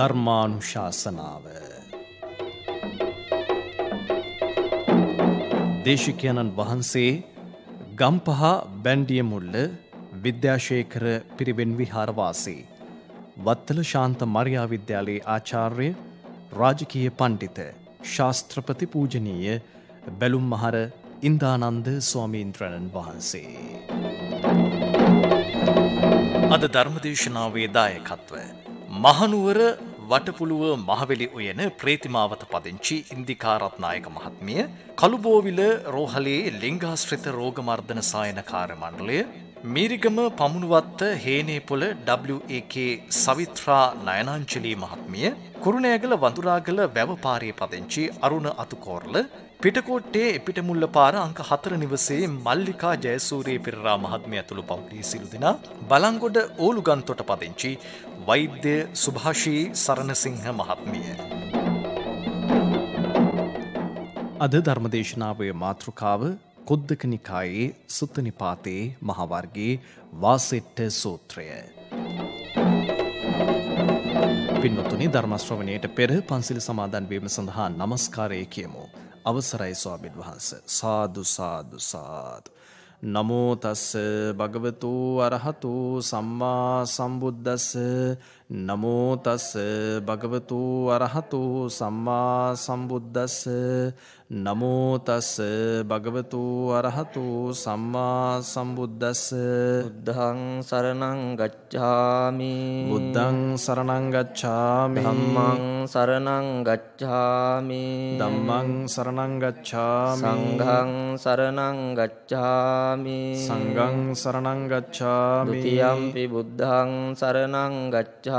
ධර්මානුශාසනාව දේශිකයන්න් වහන්සේ ගම්පහ බැන්ඩිය මුල්ල විද්‍යාශේකර පිරිවෙන් විහාරවාසී වත්තල ශාන්ත මරියා විද්‍යාලයේ ආචාර්ය රාජකීය පණ්ඩිත ශාස්ත්‍රපති පූජනීය බැලුම් මහර ඉන්දානන්ද ස්වාමීන්ද්‍රණන් වහන්සේ. අද ධර්මදේශනාවේ දායකත්ව. මහනුවර වටපුළුව මහවැලි උයන ප්‍රේතිමාවත පදිංචි ඉන්දිකාරත්නායක මහත්මිය කළුබෝවිල රෝහලේ ලිංගාශ්‍රිත රෝගමර්ධන සායන කාර්මණ්ඩලය මීරිගම පමුණුවත්ත හේනේපොල WAK සවිත්‍රා නයනංචලී මහත්මිය කුරුණෑගල වඳුරාගල වැවපාරයේ පදිංචි අරුණ අතුකෝර්ල පිටකෝට්ටේ පිටමුල්ල පාර අංක හතර නිවසේ මල්ලිකා ජයසූරයේ පෙරරා මහත්මය ඇතුළු පවුලේ සිළු දෙනා බලංගොඩ ඕලුගන්තොට පදිංචි වෛද්‍ය සුභාෂී සරණසිංහ මහත්මිය. අද ධර්මදේශනාවය මාතෘකාව කොද්දක නිකායේ සුත්තනිපාතයේ මහවර්ගේ වාසෙට්ට සූත්‍රය. පින්වතුනි ධර්මශ්‍රවණයට පෙර පන්සිල් සමාදන්වීම සඳහා නමස්කාරය කියමු. අවසරයි ස්වාමින් වහන්ස සාදු සාදු සාදු. නමෝතස්ස භගවතු අරහතු සම්මා සම්බුද්ධස්ස නමෝතස්ස භගවතු අරහතු සම්මා සම්බුද්ධස්ස නමෝතස්ස භගවතු අරහතු සම්මා සම්බුද්ධස්ස බුද්ධං සරණං ගච්ඡාමි බුද්ධං සරණං ගච්ඡාමි ධම්මං සරණං ගච්ඡාමි ධම්මං සරණං ගච්ඡාමි සංඝං සරණං ගච්ඡාමි සංඝං සරණං ගච්ඡාමි ဒ ුතියම්පි බුද්ධං සරණං ගච්ඡාමි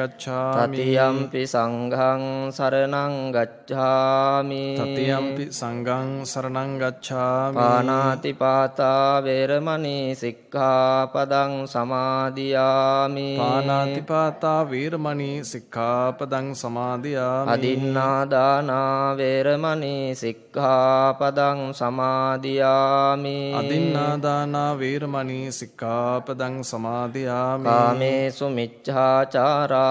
ගච්ඡාමි තතියම්පි සංඝං සරණං ගච්ඡාමි තතියම්පි සංඝං සරණං ගච්ඡාමි පාණාති පාතා වේරමණී සික්ඛාපදං සමාදියාමි පාණාති පාතා වේරමණී සික්ඛාපදං සමාදියාමි අදින්නා දානා වේරමණී සික්ඛාපදං සමාදියාමි අදින්නා දානා වේරමණී සික්ඛාපදං සමාදියාමි කාමේසු මිච්ඡාචාරා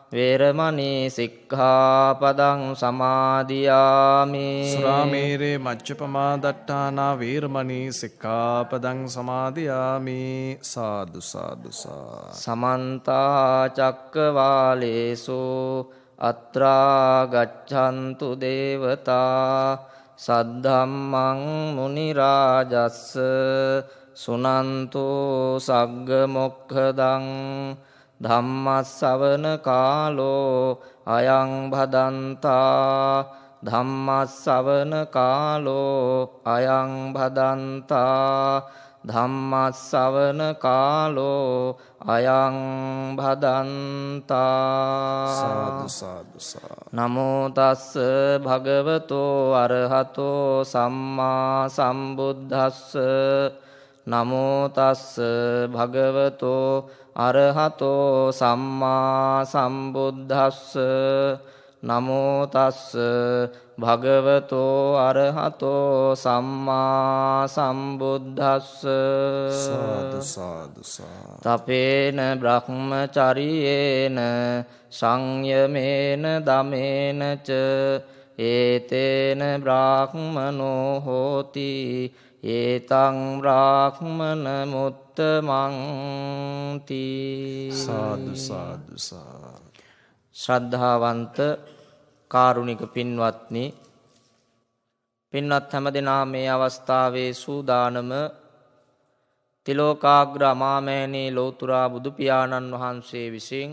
වේරමණී සික්ඛාපදං සමාදියාමි සුරාමේරේ මච්චපමා දට්ඨානා වේරමණී සික්ඛාපදං සමාදියාමි සාදු සාදු සමන්ත චක්කවාලේසු අත්‍රා ගච්ඡන්තු දේවතා සද්ධම්මං මුනි රාජස්ස සුනන්තෝ සග්ග මොක්ඛදං ධම්මස්සවන කාලෝ අයං භදන්තා ධම්මස්සවන කාලෝ අයං භදන්තා ධම්මස්සවන කාලෝ අයං භදන්තා සාදු සාදු නමෝ තස්ස භගවතෝ අරහතෝ සම්මා සම්බුද්දස්ස නමෝ තස්ස භගවතෝ අරහතෝ සම්මා සම්බුද්ධස්ස නමෝ තස්ස භගවතෝ අරහතෝ සම්මා සම්බුද්ධස්ස සාදු සාදු සාදු තපේන බ්‍රහ්මචරියේන සංයමේන දමේන ච ඒතේන බ්‍රාහ්මනෝ හෝති ඒතං බ්‍රාහ්මන මුත්ත මන්ති සාධසාධසා ශ්‍රද්ධාවන්ත කාරුණික පින්වත්නි පින්වත් හැම දෙනා මේ අවස්ථාවේ සූදානම තිලෝකාග්‍ර අමාමෑණී ලෝතුරා බුදුපියාණන් වහන්සේ විසින්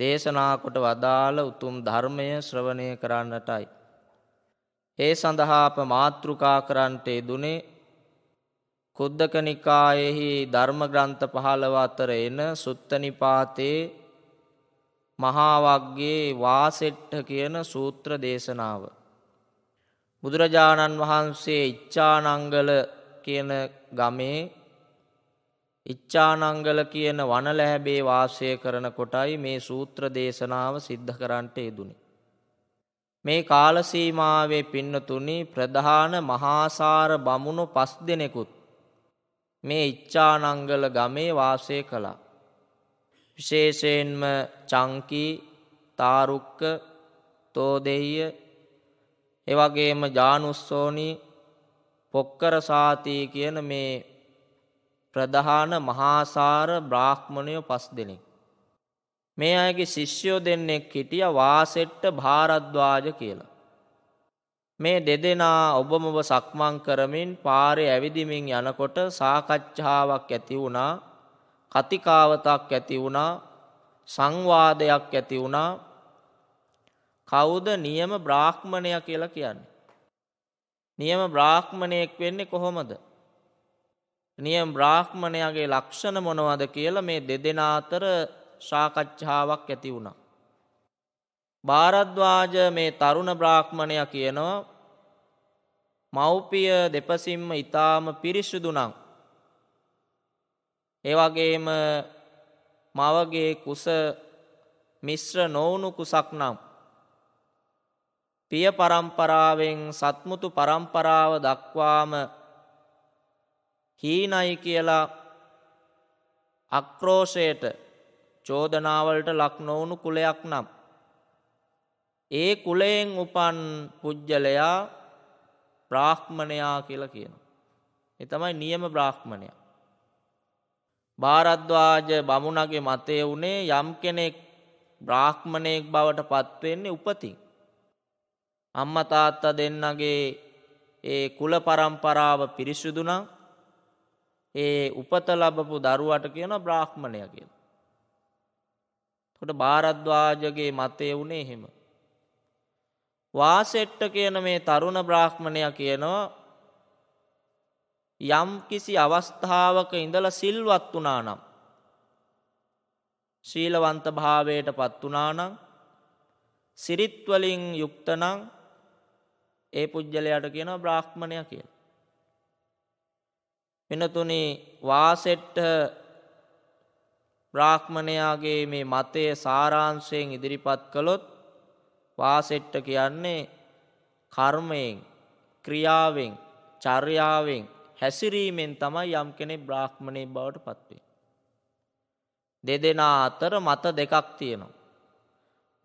දේශනා කොට වදාළ උතුම් ධර්මය ශ්‍රවණය කරන්නටයි. ඒ සඳහාප මාතෘකා කරන්ටේ දුනේ කුද්දක නිකායෙහි ධර්ම ග්‍රන්ථ පහළව අතර එන සුත්තනිපාතේ මහාවක්ගේ වාසෙට්ට කියන සූත්‍ර දේශනාව. බුදුරජාණන් වහන්සේ ඉච්ඡානංගල කියන ගමේ ඉච්ඡානංගල කියන වනලැහැබේ වාසය කරන කොටයි මේ සූත්‍ර දේශනාව සිද්ධ කරන්නට යෙදුනේ. මේ කාලසීමාවේ පින්නතුනි ප්‍රධාන මහාසාර බමුණු පස් දෙනෙකුත් මේ ඉච්ඡානංගල ගමේ වාසය කළා. විශේෂයෙන්ම චංකී තාරුක්ක තෝදෙය එවගේම ජානුස්සෝනී පොක්කරසාතිී කියන මේ ප්‍රධාන මහාසාර බ්‍රාහ්මණය පස් දෙනෙක්. මේ අයගේ ශිෂ්‍යෝ දෙන්නෙක් හිටිය වාසෙට්ට භාරද්වාජ කියලා. මේ දෙදෙනා ඔබම ඔබ සක්මන් කරමින් පාරේ ඇවිදිමින් යනකොට සාකච්ඡාවක් ඇති වුණා කතිකාවතක් ඇති වුණා සංවාදයක් ඇති වුණා කවුද නියම බ්‍රාහ්මණය කියලා කියන්නේ නියම බ්‍රාහ්මණයෙක් වෙන්නේ කොහොමද නියම බ්‍රාහ්මණයාගේ ලක්ෂණ මොනවද කියලා මේ දෙදෙනා අතර සාකච්ඡාවක් ඇති වුණා භාරද්වාජ මේ තරුණ බ්‍රාහ්මණය කියනවා මව්පිය දෙපසින්ම ඊටාම පිරිසුදු නම් ඒ වගේම මවගේ කුස මිශ්‍ර නොවුණු කුසක් නම් පිය පරම්පරාවෙන් සත්මුතු පරම්පරාව දක්වාම හීනයි කියලා අක්‍රෝෂයට චෝදනාවලට ලක් නොවුණු කුලයක් නම් ඒ කුලයෙන් උපන් පුජ්ජලයා බ්‍රාහ්මණයා කියලා කියනවා. ඒ තමයි නියම බ්‍රාහ්මණයා. භාරද්වාජ බමුණගේ මතය වුණේ යම් කෙනෙක් බ්‍රාහ්මණයෙක් බවට පත්වෙන්නේ උපතින්. අම්ම තාත්තා දෙන්නගේ ඒ කුල පරම්පරාව පිරිසුදුනා ඒ උපත ලබපු දරුවට කියන බ්‍රාහ්මණය කියලා. කොට භාරද්වාජගේ මතය වුණේ එහෙම. වාසෙට්ට කියන මේ තරුණ බ්‍රාහ්මණය කියනවා යම් කිසි අවස්ථාවක ඉඳල සිල්වත් වනා නම් ශීලවන්ත භාවයට පත් වනානම් සිරිත්වලින් යුක්තනං ඒ පුද්ගලයට කියන බ්‍රාහ්මණය කිය. වෙනතුනි වාසෙට්ට බ්‍රාහ්මණයාගේ මේ මතය සාරාංශයෙන් ඉදිරිපත් කළොත් වාසෙට්ට කියන්නේ කර්මයෙන් ක්‍රියාවෙන් චර්යාවෙන් හැසිරීමෙන් තමයි යම් කෙනෙක් බ්‍රාහ්මණේ බවට පත්වේ. දෙදෙනා අතර මත දෙකක් තියෙනවා.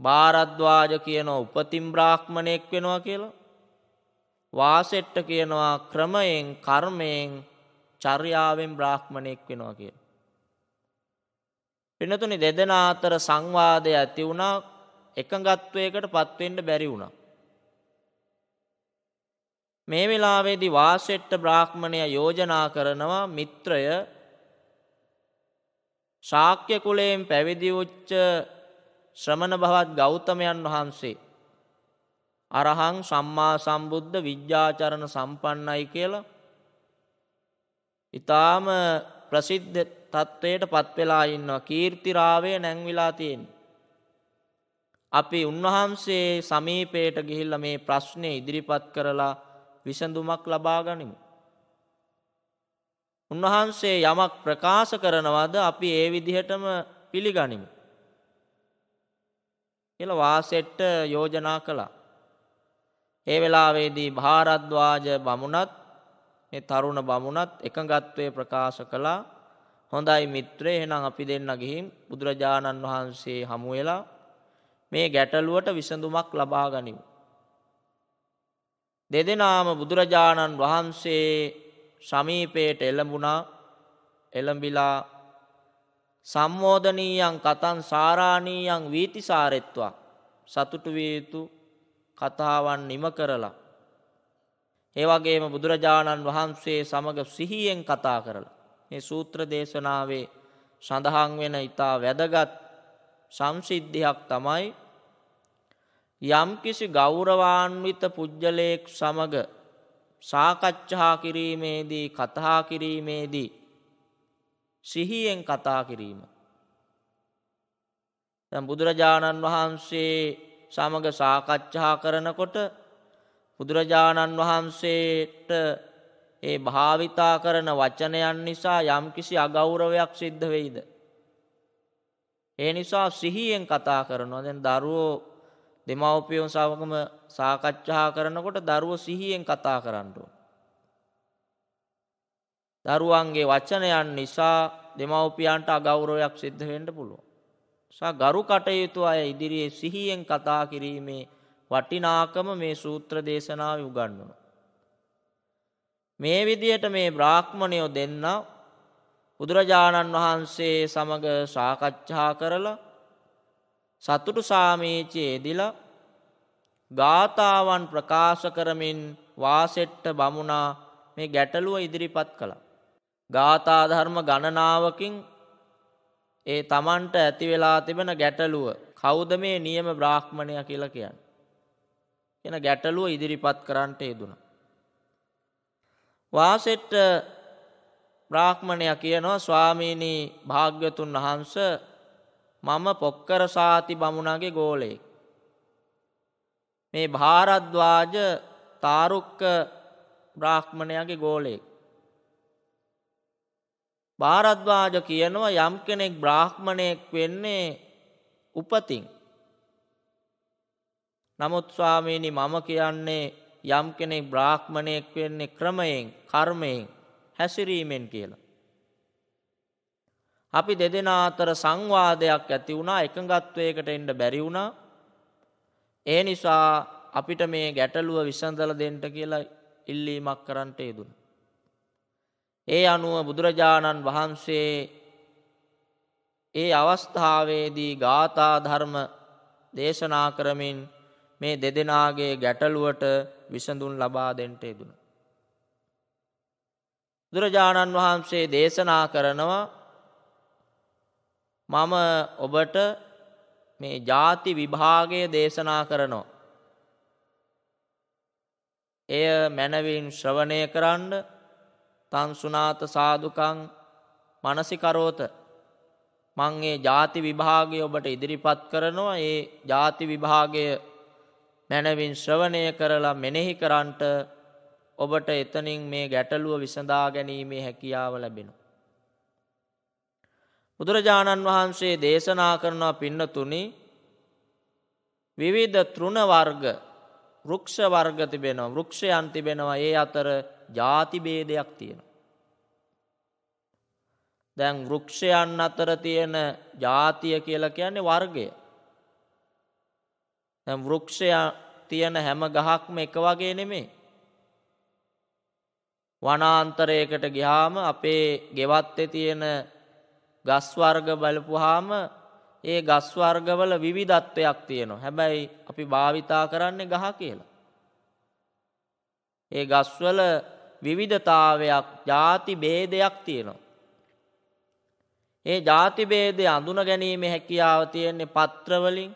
භාරද්වාජ කියනවා උපතින් බ්‍රාහ්මණයෙක් වෙනවා කියලා. වාසෙට්ට කියනවා ක්‍රමයෙන් කර්මයෙන් චර්යාවෙන් බ්‍රාහ්මණයෙක් වෙනවා කියලා. පිනතුනි දෙදෙනා අතර සංවාදය ඇති වුණා එකඟත්වයකට පත්වෙන්න බැරි වුණා. මේ වෙලාවේදී වාසෙට්ට බ්‍රාහ්මණය යෝජනා කරනවා මිත්‍රය ශාක්‍ය කුලයෙන් පැවිදි වුච්ච ශ්‍රමණ භවත් ගෞතමයන් වහන්සේ අරහං සම්මා සම්බුද්ධ විද්‍යාචරණ සම්පන්නයි කියලා ඊටාම ප්‍රසිද්ධ තත්වයට පත් වෙලා ඉන්නවා කීර්තිරාවය නැංවිලා තියෙනවා අපි උන්වහන්සේ සමීපයට ගිහිල්ල මේ ප්‍රශ්නය ඉදිරිපත් කරලා විසඳුමක් ලබා ගනිමු. උන්වහන්සේ යමක් ප්‍රකාශ කරනවාද අපි ඒ විදිහටම පිළිගනිමු. කියල වාසෙට්ට යෝජනා කළා. ඒ වෙලාවේදී භාරද්වාජ බමුණත් මේ තරුණ බමුණත් එකඟත්වය ප්‍රකාශ කළා හොඳයි මිත්‍රය එහෙනම් අපි දෙන්න ගිහින් බුදුරජාණන් වහන්සේ හමුවෙලා මේ ගැටලුවට විසඳුමක් ලබා ගනිමු. දෙදෙනාම බුදුරජාණන් වහන්සේ සමීපයට එළඹුණා එළඹිලා සම්මෝධනීයන් කතන් සාරාණීයන් වීතිසාරෙත්වා සතුටු විය යුතු කතාවන් නිම කරලා ඒ වගේම බුදුරජාණන් වහන්සේ සමග සිහියෙන් කතා කරලා මේ සූත්‍ර දේශනාවේ සඳහන් වෙන ඊට වැදගත් සංසිද්ධියක් තමයි යම්කිසි ගෞරවාන්විත පුද්ගලයෙක් සමග සාකච්ඡා කිරීමේදී කතා කිරීමේදී සිහියෙන් කතා කිරීම. දැන් බුදුරජාණන් වහන්සේ සමග සාකච්ඡා කරනකොට බුදුරජාණන් වහන්සේට ඒ භාවිතා කරන වචනයන් නිසා යම්කිසි අගෞරවයක් සිද්ධ වෙයිද. ඒ නිසා සිහියෙන් කතා කරනවා දැන් දරුවෝ දෙමව්පියෝ සමගම සාකච්ඡා කරනකොට දරුවෝ සිහියෙන් කතා කරන්න දරුවන්ගේ වචනයන් නිසා දෙමව්පියන්ට අගෞරවයක් සිද්ධ වෙන්න පුළුවන්. සා ගරු කටයුතු අය ඉදිරියේ සිහියෙන් කතා කිරීමේ වටිනාකම මේ සූත්‍ර දේශනාව උගන්වනවා. මේ විදියට මේ බ්‍රාහ්මණයෝ දෙන්න බුදුරජාණන් වහන්සේ සමග සාකච්ඡා කරලා සතුටු සාමේචයේදිලා ගාථාවන් ප්‍රකාශ කරමින් වාසෙට්ට බමුණා මේ ගැටලුව ඉදිරිපත් කළා. ගාථාධර්ම ගණනාවකින් ඒ තමන්ට ඇති වෙලා තිබෙන ගැටලුව කෞද මේ නියම බ්‍රාහ්මණය කියල කියන්න. එන ගැටලුව ඉදිරිපත් කරන්නට යෙදුණ. වාසෙට්ට බ්‍රාහ්මණය කියනවා ස්වාමීණී භාග්‍යතුන් වහන්ස මම පොක්කර සාති බමුණගේ ගෝලයෙක්. මේ භාරද්වාජ තාරුක්ක බ්‍රාහ්මණයගේ ගෝලයෙක්. භාරද්වාජ කියනවා යම් කෙනෙක් බ්‍රාහ්මණයෙක් වෙන්නේ උපතින්. නමුත් ස්වාමීනි මම කියන්නේ යම් කෙනෙක් බ්‍රාහ්මණයෙක් වෙන්නේ ක්‍රමයෙන් කර්මයෙන් හැසිරීමෙන් කියලා. අපි දෙදෙනා අතර සංවාදයක් ඇති වුණා එකඟත්වයකට එන්න බැරි වුණා. ඒ නිසා අපිට මේ ගැටලුව විසඳල දෙන්න කියලා ඉල්ලීමක් කරන්නට යෙදුන. ඒ අනුව බුදුරජාණන් වහන්සේ ඒ අවස්ථාවේදී ගාථා ධර්ම දේශනා කරමින් මේ දෙදෙනාගේ ගැටලුවට විසඳුන් ලබා දෙන්ට යෙදුන. බුදුරජාණන් වහන්සේ දේශනා කරනවා මම ඔබට මේ ಜಾති විභාගය දේශනා කරනවා. එය මනවින් ශ්‍රවණය කරන්න තන්සුනාත සාදුකං මනසිකරෝත මං ඒ ಜಾති විභාගය ඔබට ඉදිරිපත් කරනවා ඒ ಜಾති විභාගය මනවින් ශ්‍රවණය කරලා මෙනෙහි කරන්නට ඔබට එතනින් මේ ගැටලුව විසඳා ගැනීමේ හැකියාව ලැබෙනවා බුදුරජාණන් වහන්සේ දේශනා කරනවා පින්නතුනි විවිධ තෘණ වර්ග වෘක්ෂ වර්ග තිබෙනවා වෘක්ෂයන් තිබෙනවා ඒ අතර ಜಾති ભેදයක් තියෙනවා දැන් වෘක්ෂයන් අතර තියෙන ಜಾතිය කියලා කියන්නේ වර්ගය දැන් වෘක්ෂය තියෙන හැම ගහක්ම එක වගේ නෙමෙයි වනාන්තරයකට ගියාම අපේ ගෙවත්තේ තියෙන ගස් වර්ග බලපුවාම ඒ ගස් වර්ගවල විවිධත්වයක් තියෙනවා. හැබැයි අපි භාවිතා කරන්නේ ගහ කියලා. ඒ ගස්වල විවිධතාවයක්, ಜಾති ભેදයක් තියෙනවා. ඒ ಜಾති ભેදය අඳුන ගැනීමේ හැකියාව තියෙන්නේ පත්‍ර වලින්,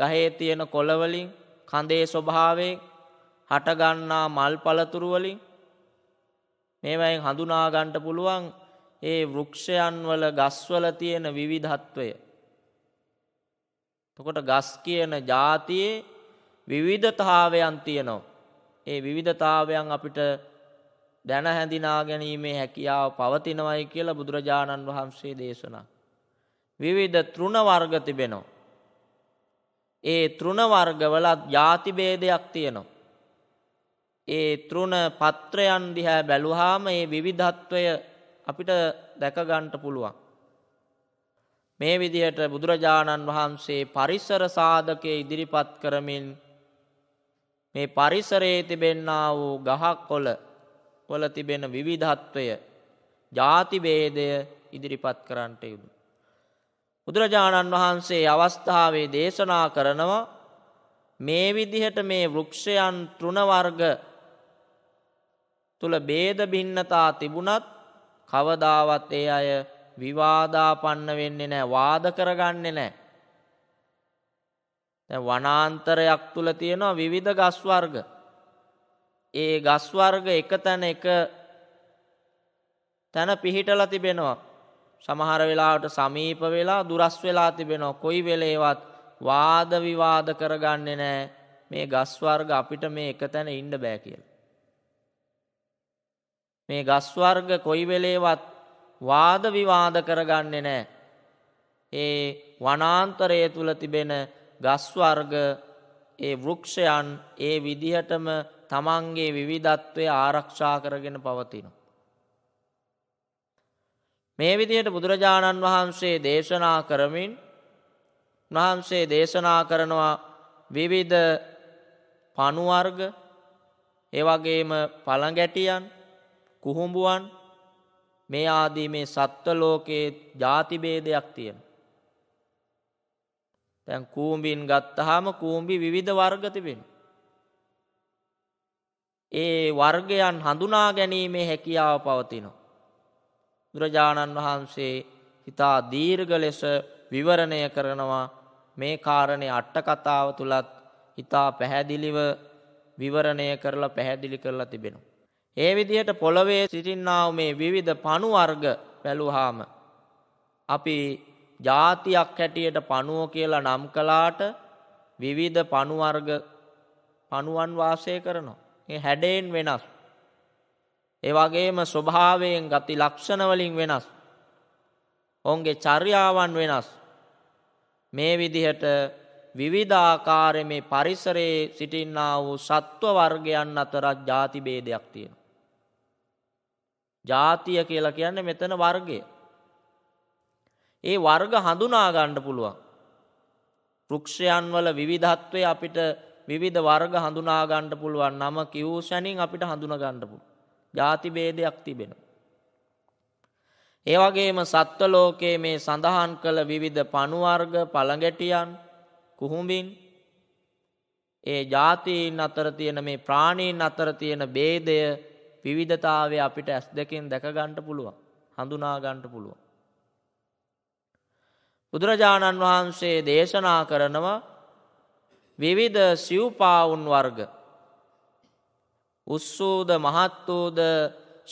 ගහේ තියෙන කොළ වලින්, කඳේ ස්වභාවයෙන්, හටගන්නා මල් පළතුරු වලින් මේවායින් හඳුනා ගන්නට පුළුවන් ඒ වෘක්ෂයන්වල ගස්වල තියෙන විවිධත්වය. තකොට ගස් කියන ජාතියේ විවිධතාවයන් තියනවා. ඒ විවිධතාවයන් අපිට දැන හැඳිනා ගැනීමේ හැකියාව පවතිනවයි කියලා බුදුරජාණන් වහන්සේ දේශනා. විවිධ තෘණ වර්ග තිබෙනවා. ඒ තෘණ වර්ගවලත් ජාතිභේදයක් තියෙනවා. ඒ තෘණ පත්‍රයන් දිහා බැලුවාම ඒ විවිධත්වය අපිට දැකගන්ට පුළුවන්. මේ විදිහට බුදුරජාණන් වහන්සේ පරිසර සාධකය ඉදිරිපත් කරමින් මේ පරිසරයේ තිබෙන්නා වූ ගහක් කොල වල තිබෙන විවිධත්වය ජාතිබේදය ඉදිරිපත් කරන්නට යුතු. බුදුරජාණන් වහන්සේ අවස්ථාවේ දේශනා කරනවා මේ විදිහට මේ වෘක්ෂයන් තෘණවර්ග තුළ බේද භින්නතා තිබුණත් කවදාවත් ඒ අය විවාදාපන්න වෙන්නේ නෑ වාද කරගන්නේ නෑ. වනාන්තරයක් තුළ තියෙනවා විවිධ ගස්වර්ග. ඒ ගස්වර්ග එක තැන එක තැන පිහිටල තිබෙනවා. සමහර වෙලාවට සමීප වෙලා දුරස් වෙලා තිබෙනවා කොයි වෙලේවත් වාද විවාද කරගන්නේ නෑ මේ ගස්වර්ග අපිට මේ එක තැන ඉන්න බෑ කියලා. මේ ගස්වර්ග කොයි වෙලේවත් වාද විවාද කරගන්නේ නෑ. ඒ වනාන්තරය තුළ තිබෙන ගස්වර්ග ඒ වෘක්ෂයන් ඒ විදිහටම තමන්ගේ විවිධත්වය ආරක්ෂා කරගෙන පවතින. මේ විදිහට බුදුරජාණන් වහන්සේ දේශනා කරමින් වහන්සේ දේශනා කරනවා විවිධ පනුවර්ග ඒවගේම පළගැටියන් කුහුඹුවන් මේ ආදී මේ සත්ව ලෝකයේ ಜಾතිභේදයක් තියෙනවා. දැන් කූඹින් ගත්තාම කූඹි විවිධ වර්ග තිබෙනවා. ඒ වර්ගයන් හඳුනා ගැනීමේ හැකියාව පවතිනවා. බුදුරජාණන් වහන්සේ හිතා දීර්ඝ ලෙස විවරණය කරනවා මේ කාරණේ අට කතාව තුලත් හිතා පැහැදිලිව විවරණය කරලා පැහැදිලි කරලා තිබෙනවා. ඒ විදිහට පොළොවේ සිටින්නාව මේ විවිධ පණුවර්ග පැළුහාම. අපි ජාතියක් හැටියට පණුව කියලා නම් කලාට විවිධ පණුවර්ග පණුවන් වාසය කරනවා. ඒ හැඩයෙන් වෙනස්. ඒ වගේම ස්වභාවයෙන් ගති ලක්ෂණවලින් වෙනස්. ඔවුන්ගේ චර්යාවන් වෙනස්. මේ විදිහට විවිධාකාරය මේ පරිසරයේ සිටින්නා වූ සත්ව වර්ගයන් අතරත් ජාතිභේදයක් තියෙනවා. ජාතිය කියලා කියන්නේ මෙතන වර්ගය. ඒ වර්ග හඳුනා ගන්න පුළුවන්. වෘක්ෂයන් වල විවිධත්වය අපිට විවිධ වර්ග හඳුනා ගන්න පුළුවන්. නම කිව් ශනින් අපිට හඳුනා ගන්න පුළුවන්. ಜಾති ભેදයක් තිබෙනවා. ඒ වගේම සත්ව ලෝකයේ මේ සඳහන් කළ විවිධ පණු වර්ග, පළඟැටියන්, කුහුඹින් ඒ જાතීන් අතර තියෙන මේ ප්‍රාණීන් අතර තියෙන ભેදය විවිධතාවය අපිට ඇස් දෙකෙන් දැක ගන්නට පුළුවන්. හඳුනා ගන්නට පුළුවන්. බුදුරජාණන් වහන්සේ දේශනා කරනවා විවිධ සිව්පාවුන් වර්ග උස්සූද මහත් වූද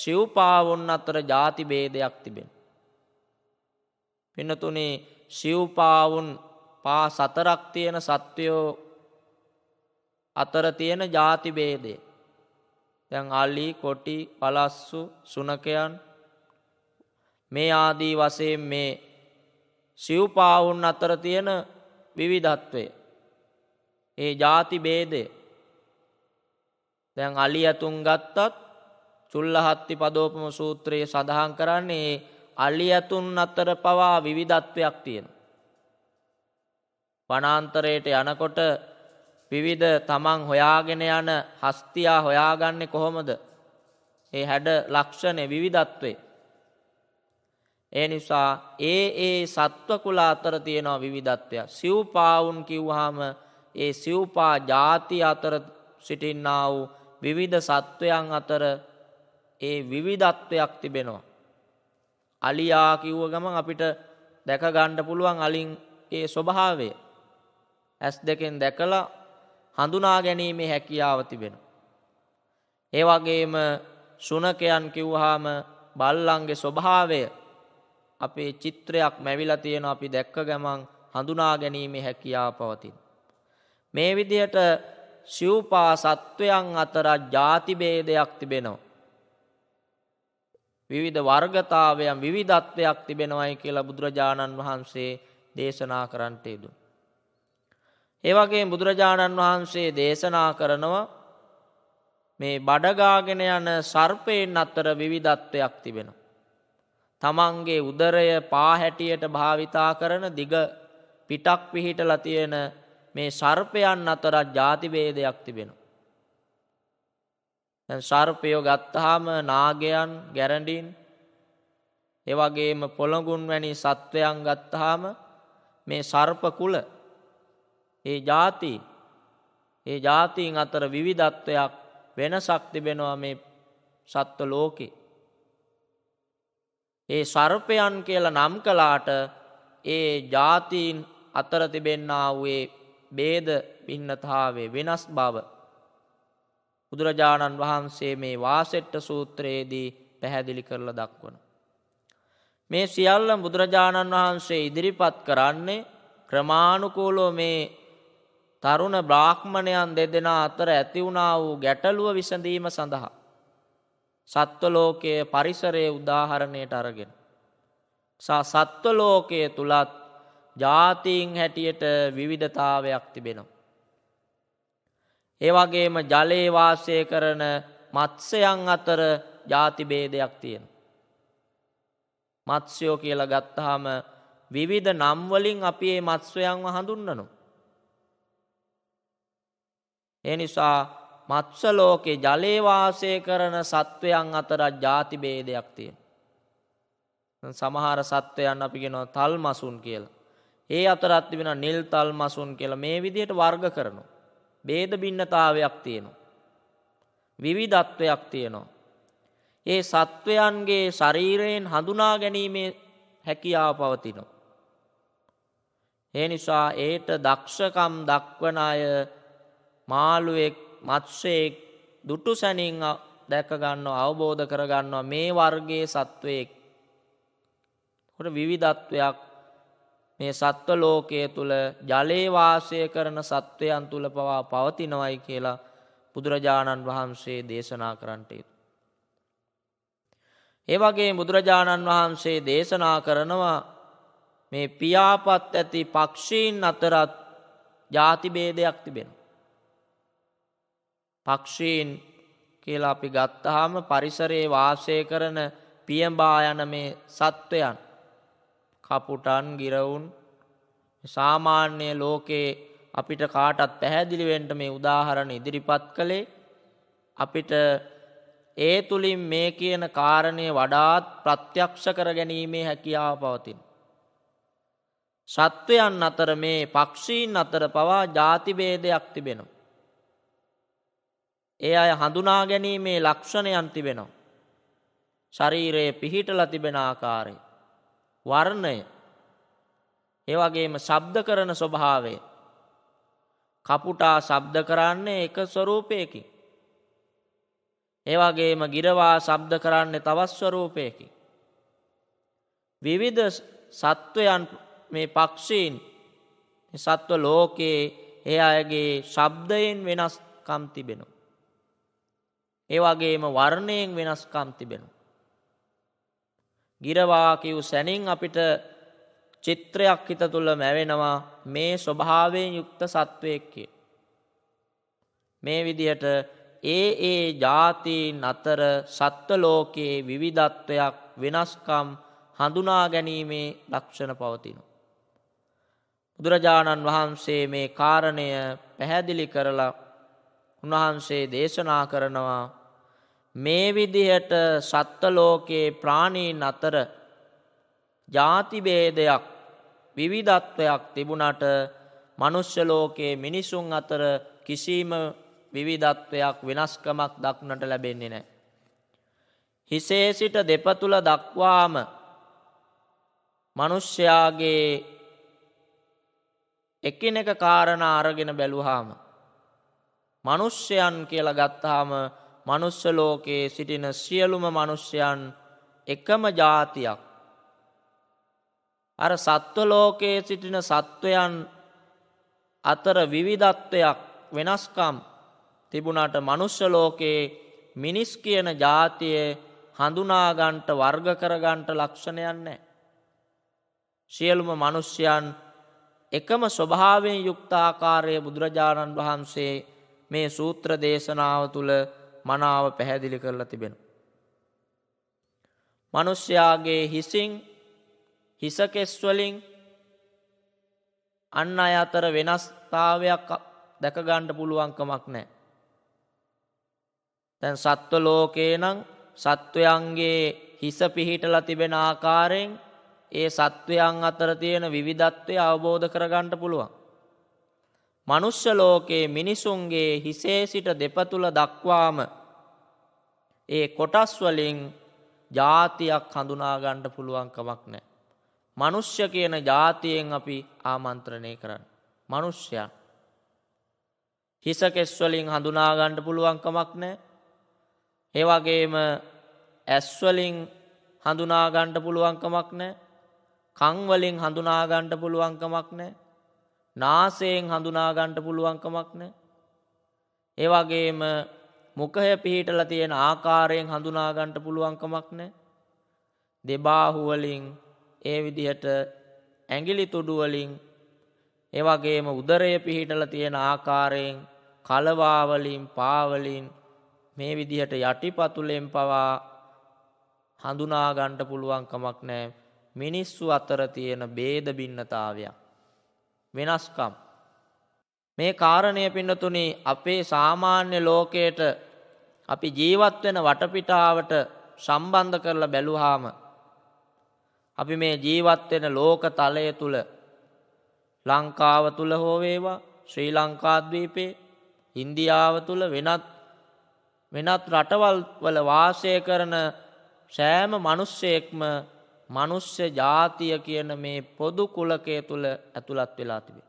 ශිව්පාවුන් අතර ಜಾති ભેදයක් තිබෙන. පින්නතුනේ ශිව්පාවුන් පා සතරක් තියෙන සත්වයෝ අතර තියෙන ಜಾති ભેදේ. දැන් අලි කොටි පලස්සු සුනකයන් මේ ආදී වසයෙන් මේ සිව්පාවුන් අතර තියෙන විවිධත්වය. ඒ ජාති බේදය දැන් අලි ඇතුන් ගත්තත් චුල්ලහත්ති පදෝපම සූත්‍රයේ සඳහන් කරන්නේ අලි ඇතුන් අතර පවා විවිධත්වයක් තියෙන. වනාන්තරයට යනකොට විවිධ තමන් හොයාගෙන යන හස්තියා හොයාගන්නේ කොහොමද? ඒ හැඩ ලක්ෂණේ විවිධත්වේ. ඒ නිසා ඒ ඒ සත්ව කුල අතර තියෙනවා විවිධත්වය. සිව්පාවුන් කිව්වහම ඒ සිව්පා ಜಾති අතර සිටින්නා වූ විවිධ සත්වයන් අතර ඒ විවිධත්වයක් තිබෙනවා. අලියා කිව්ව ගමන් අපිට දැක ගන්න පුළුවන් අලින් ඒ ස්වභාවය. ඇස් දෙකෙන් දැකලා හඳුනා ගැනීමේ හැකියාව තිබෙන. ඒ වගේම සුනකයන් කිව්වහම බල්ලන්ගේ ස්වභාවය අපේ චිත්‍රයක් මැවිලා තියෙන අපි දැක්ක ගමන් හඳුනා ගැනීමේ හැකියාව පවතින. මේ විදිහට සිව්පා සත්වයන් අතර ಜಾති ભેදයක් තිබෙනවා. විවිධ වර්ගතාවයන් විවිධත්වයක් තිබෙනවායි කියලා බුදුරජාණන් වහන්සේ දේශනා කරන්නට යෙදුණා. ඒවගේ බුදුරජාණන් වහන්සේ දේශනා කරනවා මේ බඩගාගෙන යන සර්පයෙන් අත්තර විවිධත්වයක් තිබෙන. තමන්ගේ උදරය පාහැටියට භාවිතා කරන දිග පිටක් පිහිටල තියෙන මේ සර්පයන් අතරත් ජාතිබේදයක් තිබෙන. සර්පයෝ ගත්තාම නාගයන් ගැරඩින් එවගේම පොළොගුන් වැනි සත්වයන් ගත්තාම මේ සර්පකුල ඒ ජාති ඒ ජාතීන් අතර විවිධත්වයක් වෙනසක් තිබෙනවා මේ සත්ව ලෝකේ. ඒ සර්පයන් කියලා නම් කලාට ඒ ජාතීන් අතර තිබෙන්නා වූයේ බේද පින්නතාවේ වෙනස් බව. බුදුරජාණන් වහන්සේ මේ වාසෙට්ට සූත්‍රයේදී පැහැදිලි කරල දක්වන. මේ සියල්ල බුදුරජාණන් වහන්සේ ඉදිරිපත් කරන්නේ ක්‍රමාණුකූලෝ මේ තරුණ බ්‍රාහ්මණයන් දෙදෙනා අතර ඇති වුණා වූ ගැටලුව විසඳීම සඳහා සත්ව ලෝකයේ පරිසරයේ උදාහරණයට අරගෙන සත්ව ලෝකයේ තුලත් ජාතීන් හැටියට විවිධතාවයක් තිබෙනවා. ඒ වගේම ජලයේ වාසය කරන මත්ස්‍යයන් අතර ಜಾති ભેදයක් තියෙනවා. මත්ස්‍යෝ කියලා ගත්තාම විවිධ නම් වලින් අපි මේ මත්ස්‍යයන්ව හඳුන්වනවා. ඒ නිසා මත්ස ලෝකේ ජලයේ වාසය කරන සත්වයන් අතර ಜಾති ભેදයක් තියෙනවා. සමහර සත්වයන් අපි කියනවා තල් මසුන් කියලා. ඒ අතරත් තිබෙනවා නිල් තල් මසුන් කියලා මේ විදිහට වර්ග කරනවා. ભેද භින්නතාවයක් තියෙනවා. විවිධත්වයක් තියෙනවා. ඒ සත්වයන්ගේ ශරීරයෙන් හඳුනා ගැනීමේ හැකියාව පවතිනවා. ඒ නිසා ඒට දක්ෂකම් දක්වන අය මාළුවෙක් මත්ස්යෙක් දුටුසැනින් දැක ගන්නවා අවබෝධ කර ගන්නවා මේ වර්ගයේ සත්වයෙක්. කොට විවිධත්වයක් මේ සත්ව ලෝකයේ තුල ජලයේ වාසය කරන සත්වයන් තුල පවා පවතිනවයි කියලා බුදුරජාණන් වහන්සේ දේශනා කරන්නට යුතුය. ඒ වගේ බුදුරජාණන් වහන්සේ දේශනා කරනවා මේ පියාපත් ඇති පක්ෂීන් අතරත් ಜಾති ભેදයක් තිබෙනවා. පක්ෂීන් කියලා අපි ගත්තාම පරිසරයේ වාසය කරන පියඹා යන මේ සත්වයන් කපුටන් ගිරවුන් සාමාන්‍ය ලෝකයේ අපිට කාටත් පැහැදිලි වෙන්න මේ උදාහරණ ඉදිරිපත් කළේ අපිට ඒ තුලින් මේ කියන කාරණය වඩාත් ප්‍රත්‍යක්ෂ කර ගැනීමේ හැකියාව පවතින. සත්වයන් අතර මේ පක්ෂීන් අතර පවා ಜಾති භේදයක් තිබෙනවා. ඒ අය හඳුනා ගැනීමේ ලක්ෂණයන් තිබෙනවා. ශරීරයේ පිහිටලා තිබෙන ආකාරය වර්ණය ඒ වගේම ශබ්ද කරන ස්වභාවය කපුටා ශබ්ද කරන්නේ එක ස්වરૂපයකින් ඒ වගේම ගිරවා ශබ්ද කරන්නේ තවත් ස්වરૂපයකින් විවිධ සත්වයන් මේ පක්ෂීන් සත්ව ලෝකයේ ඒ අයගේ ශබ්දයෙන් වෙනස්කම් තිබෙනවා ඒ වගේම වර්ණයෙන් වෙනස්කම් තිබෙනවා. ගිරවා කිව් සැනින් අපිට චිත්‍රයක් හිත තුළ මැවෙනවා මේ ස්වභාවයෙන් යුක්ත සත්වයක්කේ. මේ විදිහට ඒ ඒ ජාතීන් අතර සත්ව ලෝකයේ විවිධත්වයක් වෙනස්කම් හඳුනා ගැනීමේ ලක්ෂණ පවතිනු. බුදුරජාණන් වහන්සේ මේ කාරණය පැහැදිලි කරලා උන්වහන්සේ දේශනා කරනවා මේ විදිහට සත්ව ලෝකයේ ප්‍රාණීන් අතර ජාතිභේදයක් විවිධත්වයක් තිබුණට මනුෂ්‍ය ලෝකයේ මිනිසුන් අතර කිසිම විවිධත්වයක් වෙනස්කමක් දක්නට ලැබෙන්නේ නෑ. හිසේ සිට දෙපතුල දක්වාම මනුෂ්‍යයාගේ එකිනෙක කාරණ අරගෙන බැලුහාම. මනුෂ්‍යයන් කියල ගත්තාම මනුෂ්‍ය ලෝකයේ සිටින සියලුම මනුෂ්‍යයන් එකම ජාතියක්. අර සත්ව ලෝකයේ සිටින සත්වයන් අතර විවිධත්වයක් වෙනස්කම් තිබුණට මනුෂ්‍ය ලෝකයේ මිනිස් කියන ජාතිය හඳුනාගන්ට වර්ග කරගන්ට ලක්ෂණයන් නෑ. සියලුම මනුෂ්‍යයන් එකම ස්වභාවයෙන් යුක්තාකාරය බුදුරජාණන් වහන්සේ මේ සූත්‍ර දේශනාව තුළ මනාව පැහැදිලි කරලා තිබෙන. මනුෂ්‍යයාගේ හිසින් හිසකෙස්වලින් අන්න අය අතර වෙනස්ථාවයක් දැකගණ්ඩ පුළුවන්කමක් නෑ. තැන් සත්ව ලෝකේ නම් සත්වයන්ගේ හිස පිහිටල තිබෙන ආකාරයෙන් ඒ සත්වයන් අතර තියෙන විවිධත්වය අවබෝධ කරගන්නට පුළුවන්. මනුෂ්‍ය ලෝකයේ මිනිසුන්ගේ හිසේ සිට දෙපතුල දක්වාම ඒ කොටස් වලින් ජාතියක් හඳුනාගන්න පුළුවන් කමක් නැහැ. මනුෂ්‍ය කියන ජාතියෙන් අපි ආමන්ත්‍රණය කරන්න. මනුෂ්‍යයා හිස කෙස් වලින් හඳුනා ගන්න පුළුවන් කමක් නැහැ. ඒ වගේම ඇස් වලින් හඳුනා ගන්න පුළුවන් කමක් නැහැ. කන් වලින් හඳුනා ගන්න පුළුවන් කමක් නැහැ. නාසයෙන් හඳුනාගන්ට පුළුවන්කමක් නෑ. ඒවගේම මුකහය පිහිටල තියෙන ආකාරයෙන් හඳුනාගන්ට පුළුවන්කමක් නෑ. දෙබාහුවලින් ඒ විදිහට ඇගිලි තුඩුවලින් ඒවගේම උදරය පිහිටල තියෙන ආකාරයෙන් කලවාවලින් පාවලින් මේ විදිහට යටිපතුලෙන් පවා හඳුනාගන්ට පුළුවන්කමක් නෑ මිනිස්සු අතර තියෙන බේද බින්නතාවයක්. වෙනස්කම්. මේ කාරණය පින්නතුනි අපේ සාමාන්‍ය ලෝකයට අපි ජීවත් වෙන වටපිටාවට සම්බන්ධ කරලා බැලුවාම අපි මේ ජීවත් වෙන ලෝක තලය තුල ලංකාව තුල හෝ වේවා ශ්‍රී ලංකාද්වීපේ ඉන්දියාව තුල වෙනත් වෙනත් රටවල් වල වාසය කරන සෑම මිනිස්සෙක්ම මනුෂ්‍ය ජාතිය කියන මේ පොදු කුලකය තුළ ඇතුළත් වෙලා තිබේ.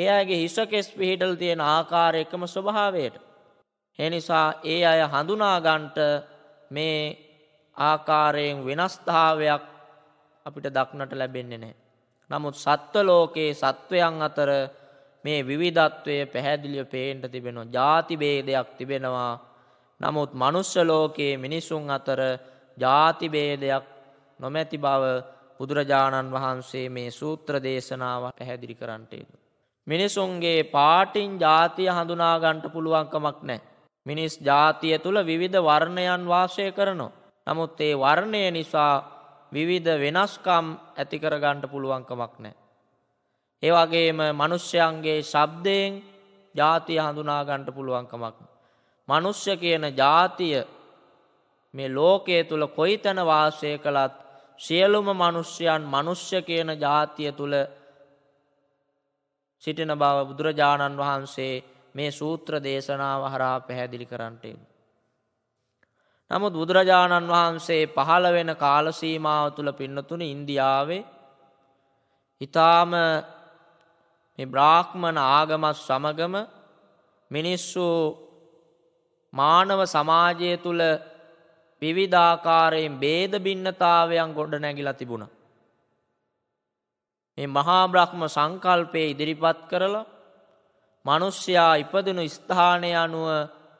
ඒ අයගේ හිසකෙස් පිහිටල් තියෙන ආකාර එකම ස්වභාවයට. එනිසා ඒ අය හඳුනාගන්ට මේ ආකාරයෙන් වෙනස්ථාවයක් අපිට දක්නට ලැබෙන්නේ නෑ. නමුත් සත්ව ලෝකයේ සත්වයන් අතර මේ විවිධත්වය පැහැදිලිව පේන්ට තිබෙනවා ජාතිබේදයක් තිබෙනවා නමුත් මනුස්්‍ය ලෝකයේ මිනිසුන් අතර ජාතිබේදයක් නොමැති බව බුදුරජාණන් වහන්සේ මේ සූත්‍ර දේශනාව පැහැදිලි කරන්නටේද. මිනිසුන්ගේ පාටින් ජාතිය හඳුනාගන්ට පුළුවන්කමක් නෑ. මිනිස් ජාතිය තුළ විවිධ වර්ණයන් වාසය කරනවා. නමුත් ඒ වර්ණය නිසා විවිධ වෙනස්කම් ඇතිකරගන්ට පුළුවන්කමක් නෑ. ඒවගේම මනුෂ්‍යයන්ගේ ශබ්දයෙන් ජාතිය හඳුනාගන්ට පුළුවන්කමක්. මනුෂ්‍ය කියන ජාතිය මේ ලෝකයේ තුළ කොයි තැන වාසය කළත් සියලුම මනුෂ්‍යයන් මනුෂ්‍ය කියන ජාතිය තුළ සිටින බව බුදුරජාණන් වහන්සේ මේ සූත්‍ර දේශනාව හරා පැහැදිලි කරන්ටේ. නමුත් බුදුරජාණන් වහන්සේ පහළ වෙන කාලසීමාව තුළ පින්නතුන ඉන්දියාවේ ඉතාම බ්‍රාහ්මණ ආගමත් සමගම මිනිස්සු මානව සමාජය තුළ විවිධාකාරයෙන් බේද බින්නතාවයන් ගොඩ නැගිලා තිබුණ. මේ මහා බ්‍රහ්ම සංකල්පය ඉදිරිපත් කරලා මනුෂ්‍යයා ඉපදනු ස්ථානය අනුව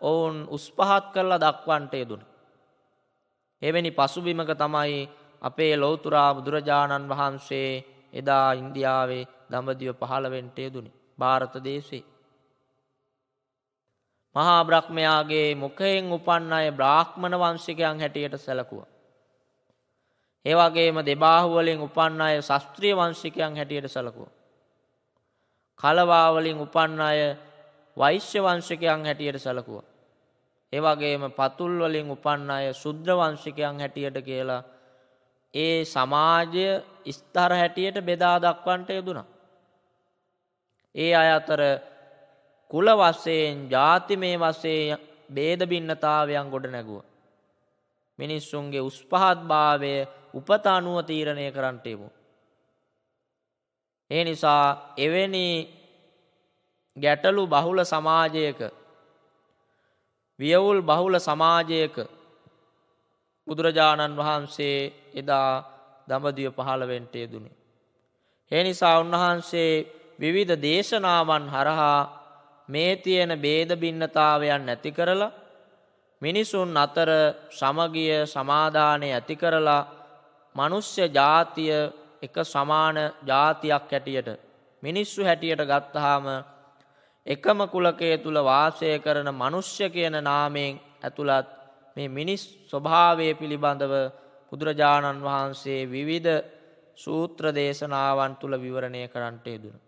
ඔවුන් උස්පහත් කරලා දක්වන්ට යෙදුණ. එවැනි පසුබිමක තමයි අපේ ලෝතුරා බුදුරජාණන් වහන්සේ එදා ඉන්දියාවේ දඹදිව පහළවෙන්ටය දුනි භාරත දේශේ. මහා බ්‍රහ්මයාගේ මොකයෙන් උපන් අය බ්‍රාහ්මණ වංශිකයන් හැටියට සැලකුවා. ඒ වගේම දෙබාහු වලින් උපන් අය ශාස්ත්‍රීය වංශිකයන් හැටියට සැලකුවා. කලවා වලින් උපන් අය වෛශ්‍ය වංශිකයන් හැටියට සැලකුවා. ඒ වගේම පතුල් වලින් උපන් අය ශුද්‍ර වංශිකයන් හැටියට කියලා ඒ සමාජය ස්තර හැටියට බෙදා දක්වන්නට යෙදුණා. ඒ අය අතර කුල වශයෙන් ජාතිමය වශයෙන් ભેද භින්නතාවයන් ගොඩ නැගුවා. මිනිස්සුන්ගේ උස් පහත්භාවය උපත අනුව තීරණය කරන්නට යමු. ඒ නිසා එවැනි ගැටලු බහුල සමාජයක වියවුල් බහුල සමාජයක බුදුරජාණන් වහන්සේ එදා දඹදිව පහළවෙන්ට යෙදුණේ. ඒ නිසා උන්වහන්සේ විවිධ දේශනාවන් හරහා මේ තියෙන බේද බින්නතාවයන් නැති කරලා මිනිසුන් අතර සමගිය සමාදානය ඇති කරලා මනුෂ්‍ය ජාතිය එක සමාන ජාතියක් හැටියට මිනිස්සු හැටියට ගත්තාම එකම කුලකයේ තුල වාසය කරන මනුෂ්‍ය කියන නාමයෙන් ඇතුළත් මේ මිනිස් ස්වභාවය පිළිබඳව බුදුරජාණන් වහන්සේ විවිධ සූත්‍ර දේශනාවන් තුළ විවරණය කරන්නට යෙදුණා.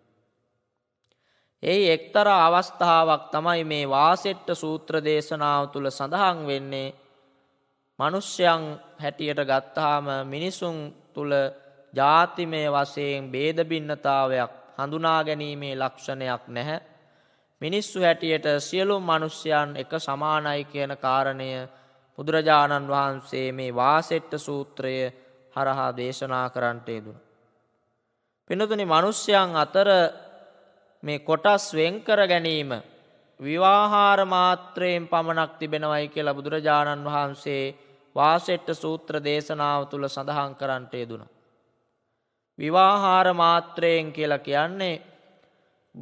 එයි එක්තරා අවස්ථාවක් තමයි මේ වාසෙට්ට සූත්‍ර දේශනාව තුළ සඳහන් වෙන්නේ මනුෂ්‍යයන් හැටියට ගත්තාම මිනිසුන් තුළ ජාතිමය වශයෙන් බේදබින්නතාවයක් හඳුනා ගැනීමේ ලක්ෂණයක් නැහැ. මිනිස්සු හැටියට සියලු මනුෂ්‍යයන් එක සමානයි කියන කාරණය බුදුරජාණන් වහන්සේ මේ වාසෙට්ට සූත්‍රය හරහා දේශනා කරන්ට යෙදුණ. පිනතුනි මනුෂ්‍යයන් අතර මේ කොටස් වෙන්කර ගැනීම විවාහාර මාත්‍රයෙන් පමණක් තිබෙනවයි කියලා බුදුරජාණන් වහන්සේ වාසෙට්ට සූත්‍ර දේශනාව තුළ සඳහන් කරන්නට යෙදුණ. විවාහාර මාත්‍රයෙන් කියල කියන්නේ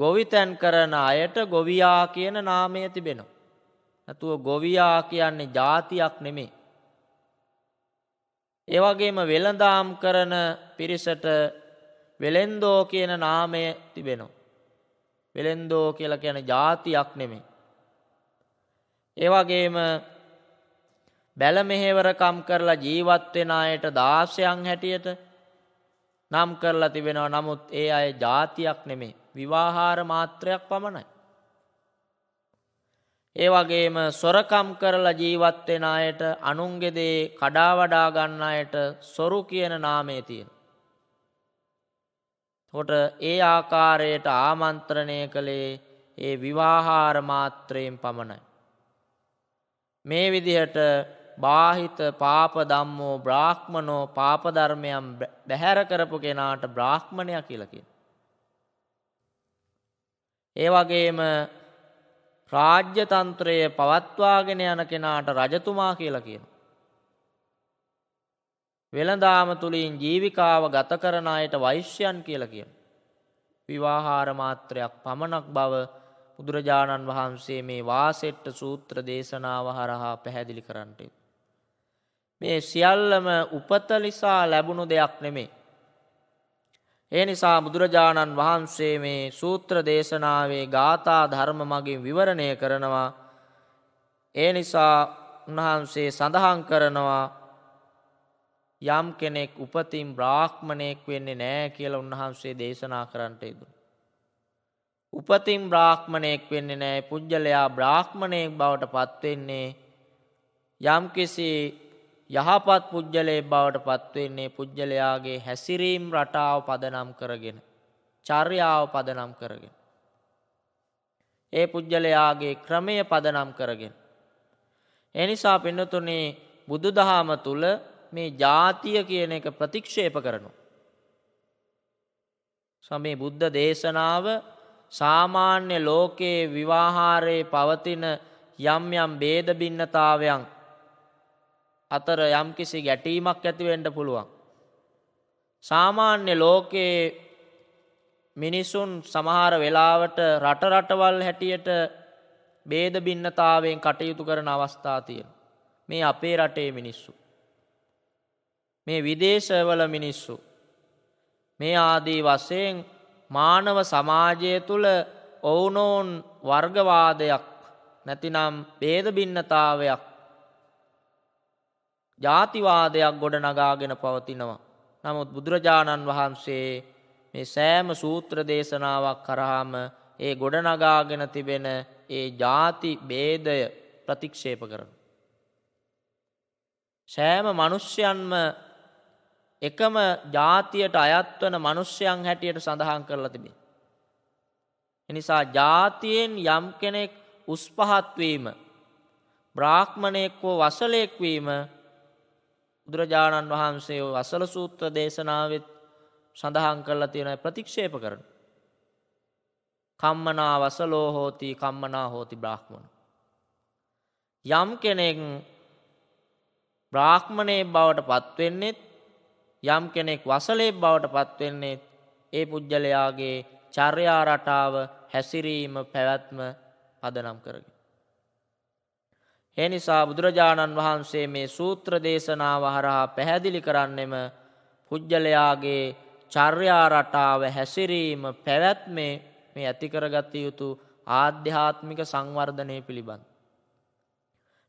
ගොවිතැන් කරන අයට ගොවියා කියන නාමය තිබෙනවා. නැතුව ගොවියා කියන්නේ ජාතියක් නෙමේ. ඒවගේම වෙළඳාම් කරන පිරිසට වෙළෙන්දෝ කියන නාමය තිබෙනවා. වෙළෙන්දෝ කියලා කියන જાතියක් නෙමෙයි. ඒ වගේම බැල මෙහෙවරකම් කරලා ජීවත් වෙන අයට දාසයන් හැටියට නම් කරලා තිබෙනවා. නමුත් ඒ අය જાතියක් නෙමෙයි. විවාහාර මාත්‍රයක් පමණයි. ඒ වගේම සොරකම් කරලා ජීවත් වෙන අයට අනුන්ගේ දේ කඩා වඩා ගන්න අයට සොරු කියන නාමය තියෙනවා. හොට ඒ ආකාරයට ආමන්ත්‍රණය කළේ ඒ විවාහාර මාත්‍රයෙන් පමණයි. මේ විදිහට බාහිත පාපදම්මෝ බ්‍රාහ්මණෝ පාපධර්මයම් බැහැර කරපු කෙනාට බ්‍රාහ්මණයක් කියලකින්. ඒ වගේම රාජ්‍යතන්ත්‍රය පවත්වාගෙන යන කෙනාට රජතුමා කියලා කියනවා. වෙළඳාම තුළින් ජීවිකාව ගත කරන අයට වෛශ්‍යයන් කියල කියන. විවාහාර මාත්‍රයක් පමණක් බව බුදුරජාණන් වහන්සේ මේ වාසෙට්ට සූත්‍ර දේශනාව හරහා පැහැදිලි කරන්නට. මේ සියල්ලම උපතලිසා ලැබුණු දෙයක් නෙමේ. ඒ නිසා බුදුරජාණන් වහන්සේ මේ සූත්‍ර දේශනාවේ ගාථා ධර්ම මගින් විවරණය කරනවා ඒ නිසා උන්වහන්සේ සඳහන් කරනවා යම් කෙනෙක් උපතින් බ්‍රාහ්මණයෙක් වෙන්නේ නෑ කියලා උන්වහන්සේ දේශනා කරන්නට යුතු. උපතින් බ්‍රාහ්මණයෙක් වෙන්නේ නෑ පුද්ගලයා බ්‍රාහ්මණයෙක් බවට පත්වෙන්නේ යම් කෙසේ යහපත් පුද්ගලයෙක් බවට පත්වෙන්නේ පුද්ගලයාගේ හැසිරීම් රටාව පදනම් කරගෙන චර්යාව පදනම් කරගෙන. ඒ පුද්ගලයාගේ ක්‍රමය පදනම් කරගෙන. එනිසා පින්නතුනේ බුදුදහම තුළ මේ ජාතිය කියන එක ප්‍රතික්ෂේප කරනු. සමේ බුද්ධ දේශනාව සාමාන්‍ය ලෝකයේ විවාහාරයේ පවතින යම් යම් බේදබින්නතාවයන් අතර යම්කිසි ගැටීමක් ඇතිවෙන්ඩ පුළුවන්. සාමාන්‍ය ලෝකයේ මිනිසුන් සමහර වෙලාවට රට රටවල් හැටියට බේදබින්නතාවෙන් කටයුතු කරන අවස්ථා තියෙන. මේ අපේ රටේ මිනිස්සු. මේ විදේශවල මිනිස්සු. මේ ආදී වස්සයෙන් මානව සමාජය තුළ ඔවුනෝන් වර්ගවාදයක් නැතිනම් බේදබින්නතාවයක් ජාතිවාදයක් ගොඩ නගාගෙන පවතිනවා. නමුත් බුදුරජාණන් වහන්සේ මේ සෑම සූත්‍ර දේශනාවක් කරහාම ඒ ගොඩනගාගෙන තිබෙන ඒ ජාති බේදය ප්‍රතික්ෂේප කරන. සෑම මනුෂ්‍යයන්ම එකම ජාතියට අයත්වන මිනිස්යන් හැටියට සඳහන් කරලා තිබේ. එනිසා ජාතියෙන් යම් කෙනෙක් උස් පහත් වීම බ්‍රාහ්මණයෙක් හෝ වසලයෙක් වීම බුදුරජාණන් වහන්සේ වසල සූත්‍ර දේශනාවෙත් සඳහන් කරලා තියෙන ප්‍රතික්ෂේප කරන. කම්මනා වසලෝ හෝති කම්මනා හෝති බ්‍රාහ්මණ. යම් කෙනෙක් බ්‍රාහ්මණය බවට පත්වෙන්නෙත් යම් කෙනෙක් වසලේ බවට පත්වෙන්නේ ඒ පුද්ගලයාගේ චර්යා රටාව හැසිරීම පැවැත්ම පදනම් කරගෙන. ඒ නිසා බුදුරජාණන් වහන්සේ මේ සූත්‍ර දේශනාව හරහා පැහැදිලි කරන්නෙම පුද්ගලයාගේ චර්යා රටාව හැසිරීම පැවැත්මේ මේ ඇති කරගත යුතු ආධ්‍යාත්මික සංවර්ධනය පිළිබඳ.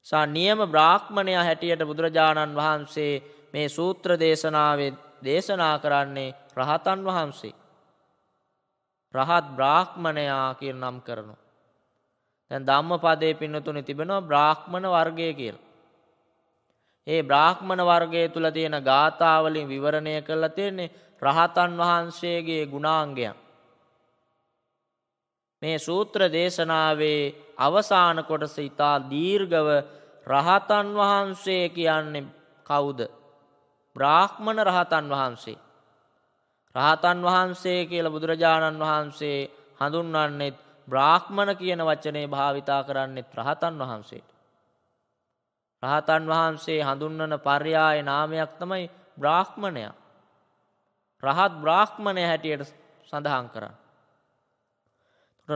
සා නියම බ්‍රාහ්මණයා හැටියට බුදුරජාණන් වහන්සේ මේ සූත්‍ර දේශනාවෙන් දේශනා කරන්නේ රහතන් වහන්සේ. රහත් බ්‍රාහ්මණයා කිය නම් කරනු. දැන් ධම්ම පදේ පින්නතුනි තිබෙනවා බ්‍රාහ්මණ වර්ගය කියලා. ඒ බ්‍රාහ්මණ වර්ගය තුල තියෙන ගාථාවලින් විවරණය කරලා තියෙන්නේ රහතන් වහන්සේගේ ගුණාංගයන්. මේ සූත්‍ර දේශනාවේ අවසාන කොටස ඉතා දීර්ඝව රහතන් වහන්සේ කියන්නේ කවුද? බ්‍රාහ්මණ රහතන් වහන්සේ. රහතන් වහන්සේ කියල බුදුරජාණන් වහන්සේ හඳුන්වන්නෙත් බ්‍රාහ්මණ කියන වචනේ භාවිතා කරන්නෙත් රහතන් වහන්සේට. රහතන් වහන්සේ හඳුන්වන පර්යාය නාමයක් තමයි බ්‍රාහ්මණයා. රහත් බ්‍රාහ්මණය හැටියට සඳහන් කරන්න.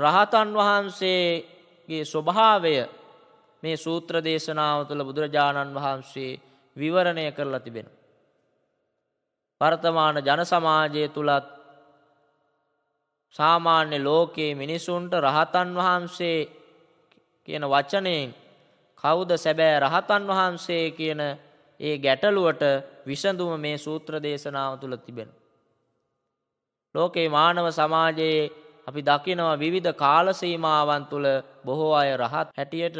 රහතන් වහන්සේගේ ස්වභාවය මේ සූත්‍ර දේශනාව තුළ බුදුරජාණන් වහන්සේ විවරණය කරලා තිබෙනවා. වර්තමාන ජන සමාජය තුලත් සාමාන්‍ය ලෝකයේ මිනිසුන්ට රහතන් වහන්සේ කියන වචනයෙන් කවුද සැබෑ රහතන් වහන්සේ කියන ඒ ගැටලුවට විසඳුම මේ සූත්‍ර දේශනාව තුළ තිබෙන. ලෝකේ මානව සමාජයේ අපි දකිනවා විවිධ කාල සීමාවන් තුළ බොහෝ අය රහත් හැටියට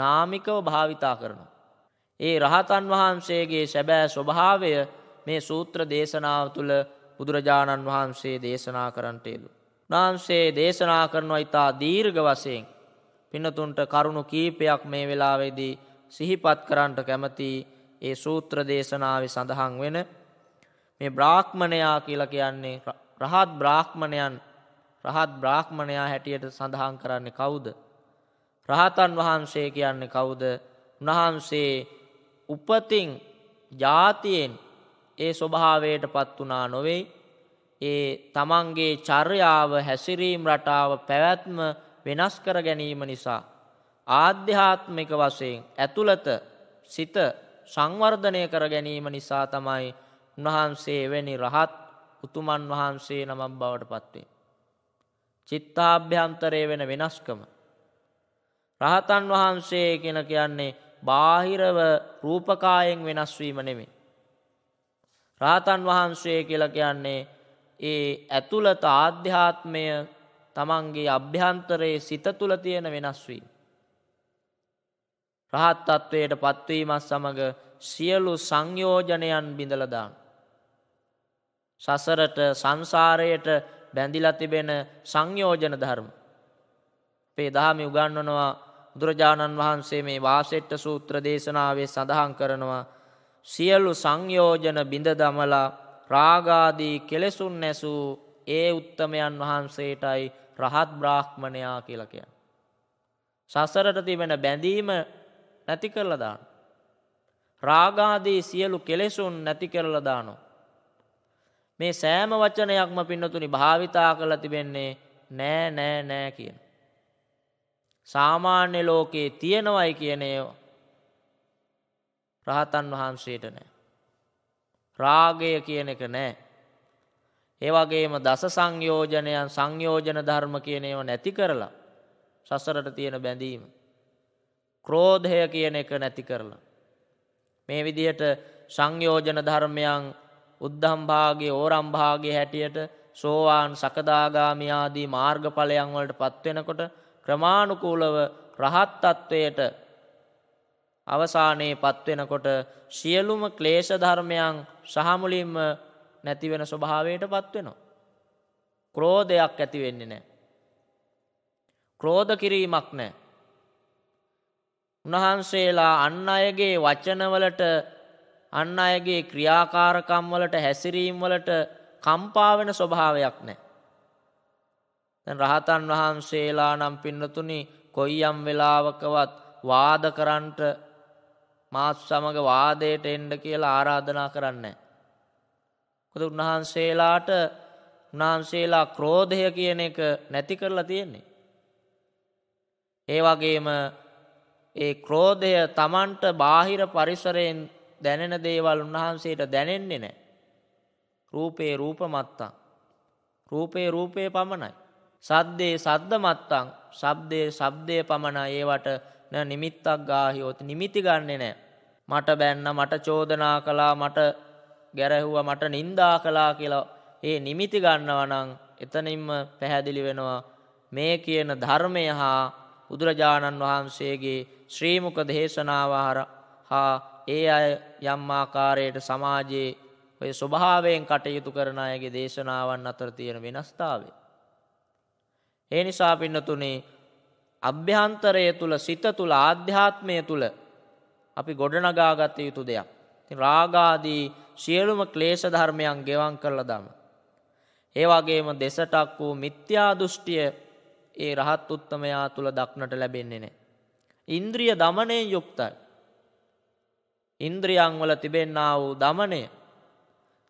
නාමිකව භාවිතා කරනවා. ඒ රහතන් වහන්සේගේ සැබෑ ස්වභාවය මේ සූත්‍ර දේශනාව තුළ බුදුරජාණන් වහන්සේ දේශනා කරන්ටේලු. නාන්සේ දේශනා කරනවා ඉතා දීර්ඝ වසයෙන් පිනතුන්ට කරුණු කීපයක් මේ වෙලාවේදී සිහිපත් කරන්ට කැමති ඒ සූත්‍ර දේශනාව සඳහන් වෙන මේ බ්‍රාහ්මණයා කියලා කියන්නේ රහත් බ්‍රාහ්මණයන් රහත් බ්‍රාහ්මණයා හැටියට සඳහන් කරන්නේ කවුද. රහතන් වහන්සේ කියන්නේ කවුද උන්වහන්සේ උපතින් ජාතියෙන් ඒ ස්වභාවයට පත් වනා නොවෙයි. ඒ තමන්ගේ චර්යාව හැසිරීම් රටාව පැවැත්ම වෙනස් කර ගැනීම නිසා. ආධ්‍යාත්මික වශයෙන් ඇතුළත සිත සංවර්ධනය කර ගැනීම නිසා තමයි උන්වහන්සේ වැනි රහත් උතුමන් වහන්සේ නමක් බවට පත්වේ. චිත්තාභ්‍යන්තරය වෙන වෙනස්කම. රහතන් වහන්සේ කෙන කියන්නේ බාහිරව රූපකායෙන් වෙනස්වීම නෙමේ. රාතන් වහන්සේ කියලා කියන්නේ ඒ ඇතුළත ආධ්‍යාත්මය තමන්ගේ අභ්‍යන්තරයේ සිත තුළ තියෙන වෙනස් වීම. රහත් තත්වයට පත්වීමත් සමග සියලු සංයෝජනයන් බිඳලදාන්. සසරට සංසාරයට බැඳිලා තිබෙන සංයෝජන ධර්ම. අපේ දහම උගන්වනවා බුදුරජාණන් වහන්සේ මේ වාසෙට්ට සූත්‍ර දේශනාවේ සඳහන් කරනවා සියලු සංයෝජන බිඳ දමලා රාගාදී කෙලෙසුන් නැසූ ඒ උත්තමයන් වහන්සේටයි රහත් බ්‍රාහ්මණයා කියලකය. සසරට තිබෙන බැඳීම නැති කරලදාන. රාගාදී සියලු කෙලෙසුන් නැති කරලදානො. මේ සෑම වචනයක්ම පින්නතුනි භාවිතා කළ තිබෙන්නේ නෑ නෑ නෑ කියන. සාමාන්‍ය ලෝකයේ තියෙනවයි කියන ඒවා. රහතන් වහන්සේට නෑ. රාගය කියන එක නෑ. ඒවගේම දස සංයෝජනයන් සංයෝජන ධර්ම කියන ඒව නැති කරලා සසරට තියෙන බැඳීම. ක්‍රෝධය කියන එක නැති කරලා. මේ විදිහට සංයෝජන ධර්මයන් උද්ධම්භාගේ ඕරම්භාගේ හැටියට සෝවාන් සකදාගාමියාදී මාර්ගඵලයන් වලට පත්වෙනකොට ක්‍රමාණුකූලව රහත් තත්ත්වයට අවසානයේ පත්වෙනකොට සියලුම ක්ලේශධර්මයන් සහමුලින්ම නැතිවෙන ස්වභාවයට පත්වෙනවා. ක්‍රෝධයක් ඇතිවෙන්නේ නෑ. ක්‍රෝධ කිරීමක් නෑ. උණහන්සේලා අන්න අයගේ වචනවලට අන්න අයගේ ක්‍රියාකාරකම් වලට හැසිරීම් වලට කම්පාවෙන ස්වභාවයක් නෑ. දැන් රහතන් වහන්සේලා නම් පින්නතුනි කොයියම් වෙලාවකවත් වාද කරන්නට මාත් සමග වාදයට එන්ඩ කියලා ආරාධනා කරන්න. කොද උන්වහන්සේලාට උන්වහන්සේලා ක්‍රෝධය කියන එක නැති කරලා තියෙන්නේ. ඒ වගේම ඒ ක්‍රෝධය තමන්ට බාහිර පරිසරයෙන් දැනෙන දේවල් උන්වහන්සේට දැනෙන්නේ නෑ. රූපයේ රූපමත්තං. රූපයේ රූපයේ පමණයි. සද්දේ සද්ද මත්තං සබ්දයේ සබ්දය පමණයි ඒවට න නිමිත්තක් ගාහියෝත් නිමිති ගන්නේ නෑ. මට බැන්න මට චෝදනා කලා මට ගැරැහුව මට නින්දා කලා කියලා ඒ නිමිති ගන්නවනං එතනින්ම පැහැදිලි වෙනවා මේ කියන ධර්මය හා බුදුරජාණන් වහන්සේගේ ශ්‍රීමුක දේශනාවහර හා ඒ අය යම්මාකාරයට සමාජයේ ඔය ස්වභාවයෙන් කටයුතු කරන අයගේ දේශනාවන් අතර තියෙන වෙනස්ථාවේ. ඒ නිසා පින්නතුනේ අභ්‍යන්තරය තුළ සිත තුළ ආධ්‍යාත්මය තුළ අපි ගොඩනගාගත යුතු දෙයක්. රාගාදී සියලුම ක්ලේශ ධර්මයන් ගෙවන් කරලා දම. ඒ වගේම දෙසටක් වූ මිත්‍යා දෘෂ්ටිය ඒ රහත් උත්තමයා තුළ දක්නට ලැබෙන්නේ නෑ. ඉන්ද්‍රිය දමනයෙන් යුක්තයි. ඉන්ද්‍රියන් වල තිබෙන්නා වූ දමනය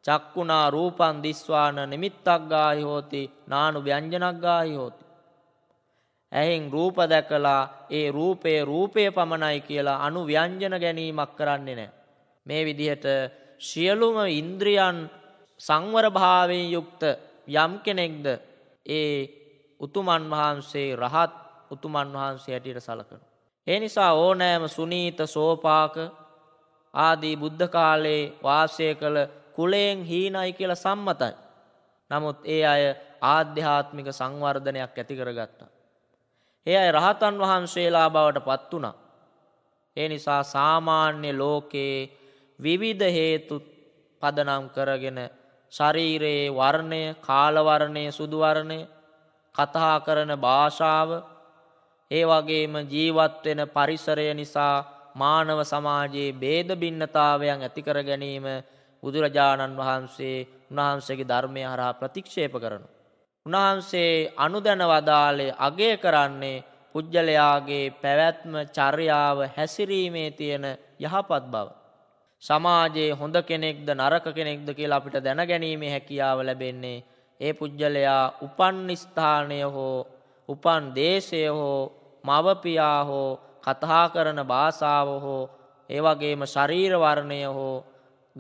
චක්කුණා රූපන් දිස්වාන නිමිත්තක් ගාහි හෝති නානු ව්‍යංජනක් ගාහි හෝති. ඇහෙන් රූප දැකලා ඒ රූපයේ රූපය පමණයි කියලා අනු ව්‍යංජන ගැනීමක් කරන්නේ නෑ. මේ විදිහට සියලුම ඉන්ද්‍රියන් සංවරභාවයෙන් යුක්ත යම් කෙනෙක්ද ඒ උතුමන් වහන්සේ රහත් උතුමන් වහන්සේ ඇටියට සලකන. ඒ නිසා ඕනෑම සුනීත සෝපාක ආදී බුද්ධ කාලයේ වාසය කළ කුලයෙන් හීනයි කියලා සම්මතයි. නමුත් ඒ අය ආධ්‍යාත්මික සංවර්ධනයක් ඇති කරගත්තා. ඒ අය රහතන් වහන්සේලා බවට පත් වුණා. ඒ නිසා සාමාන්‍ය ලෝකයේ විවිධ හේතු පදනම් කරගෙන ශරීරයේ වර්ණය කාලවරණය සුදුවරණය කතා කරන භාෂාව ඒ වගේම ජීවත්වෙන පරිසරය නිසා මානව සමාජයේ බේද බින්නතාවයන් ඇතිකර ගැනීම බුදුරජාණන් වහන්සේ උන්වහන්සේගේ ධර්මය හරහා ප්‍රතික්ෂේප කරනවා. උන්වහන්සේ අනුදැන වදාලේ අගය කරන්නේ පුජ්‍යලයාගේ පැවැත්ම චර්යාව හැසිරීමේ තියෙන යහපත් බව. සමාජයේ හොඳ කෙනෙක්ද නරක කෙනෙක්ද කියලා අපිට දැනගැනීමේ හැකියාව ලැබෙන්නේ ඒ පුජ්‍යලයා උපන් ස්ථානය හෝ උපන් දේශය හෝ මවපියා හෝ කතා කරන භාෂාව හෝ ඒ වගේම ශරීර වර්ණය හෝ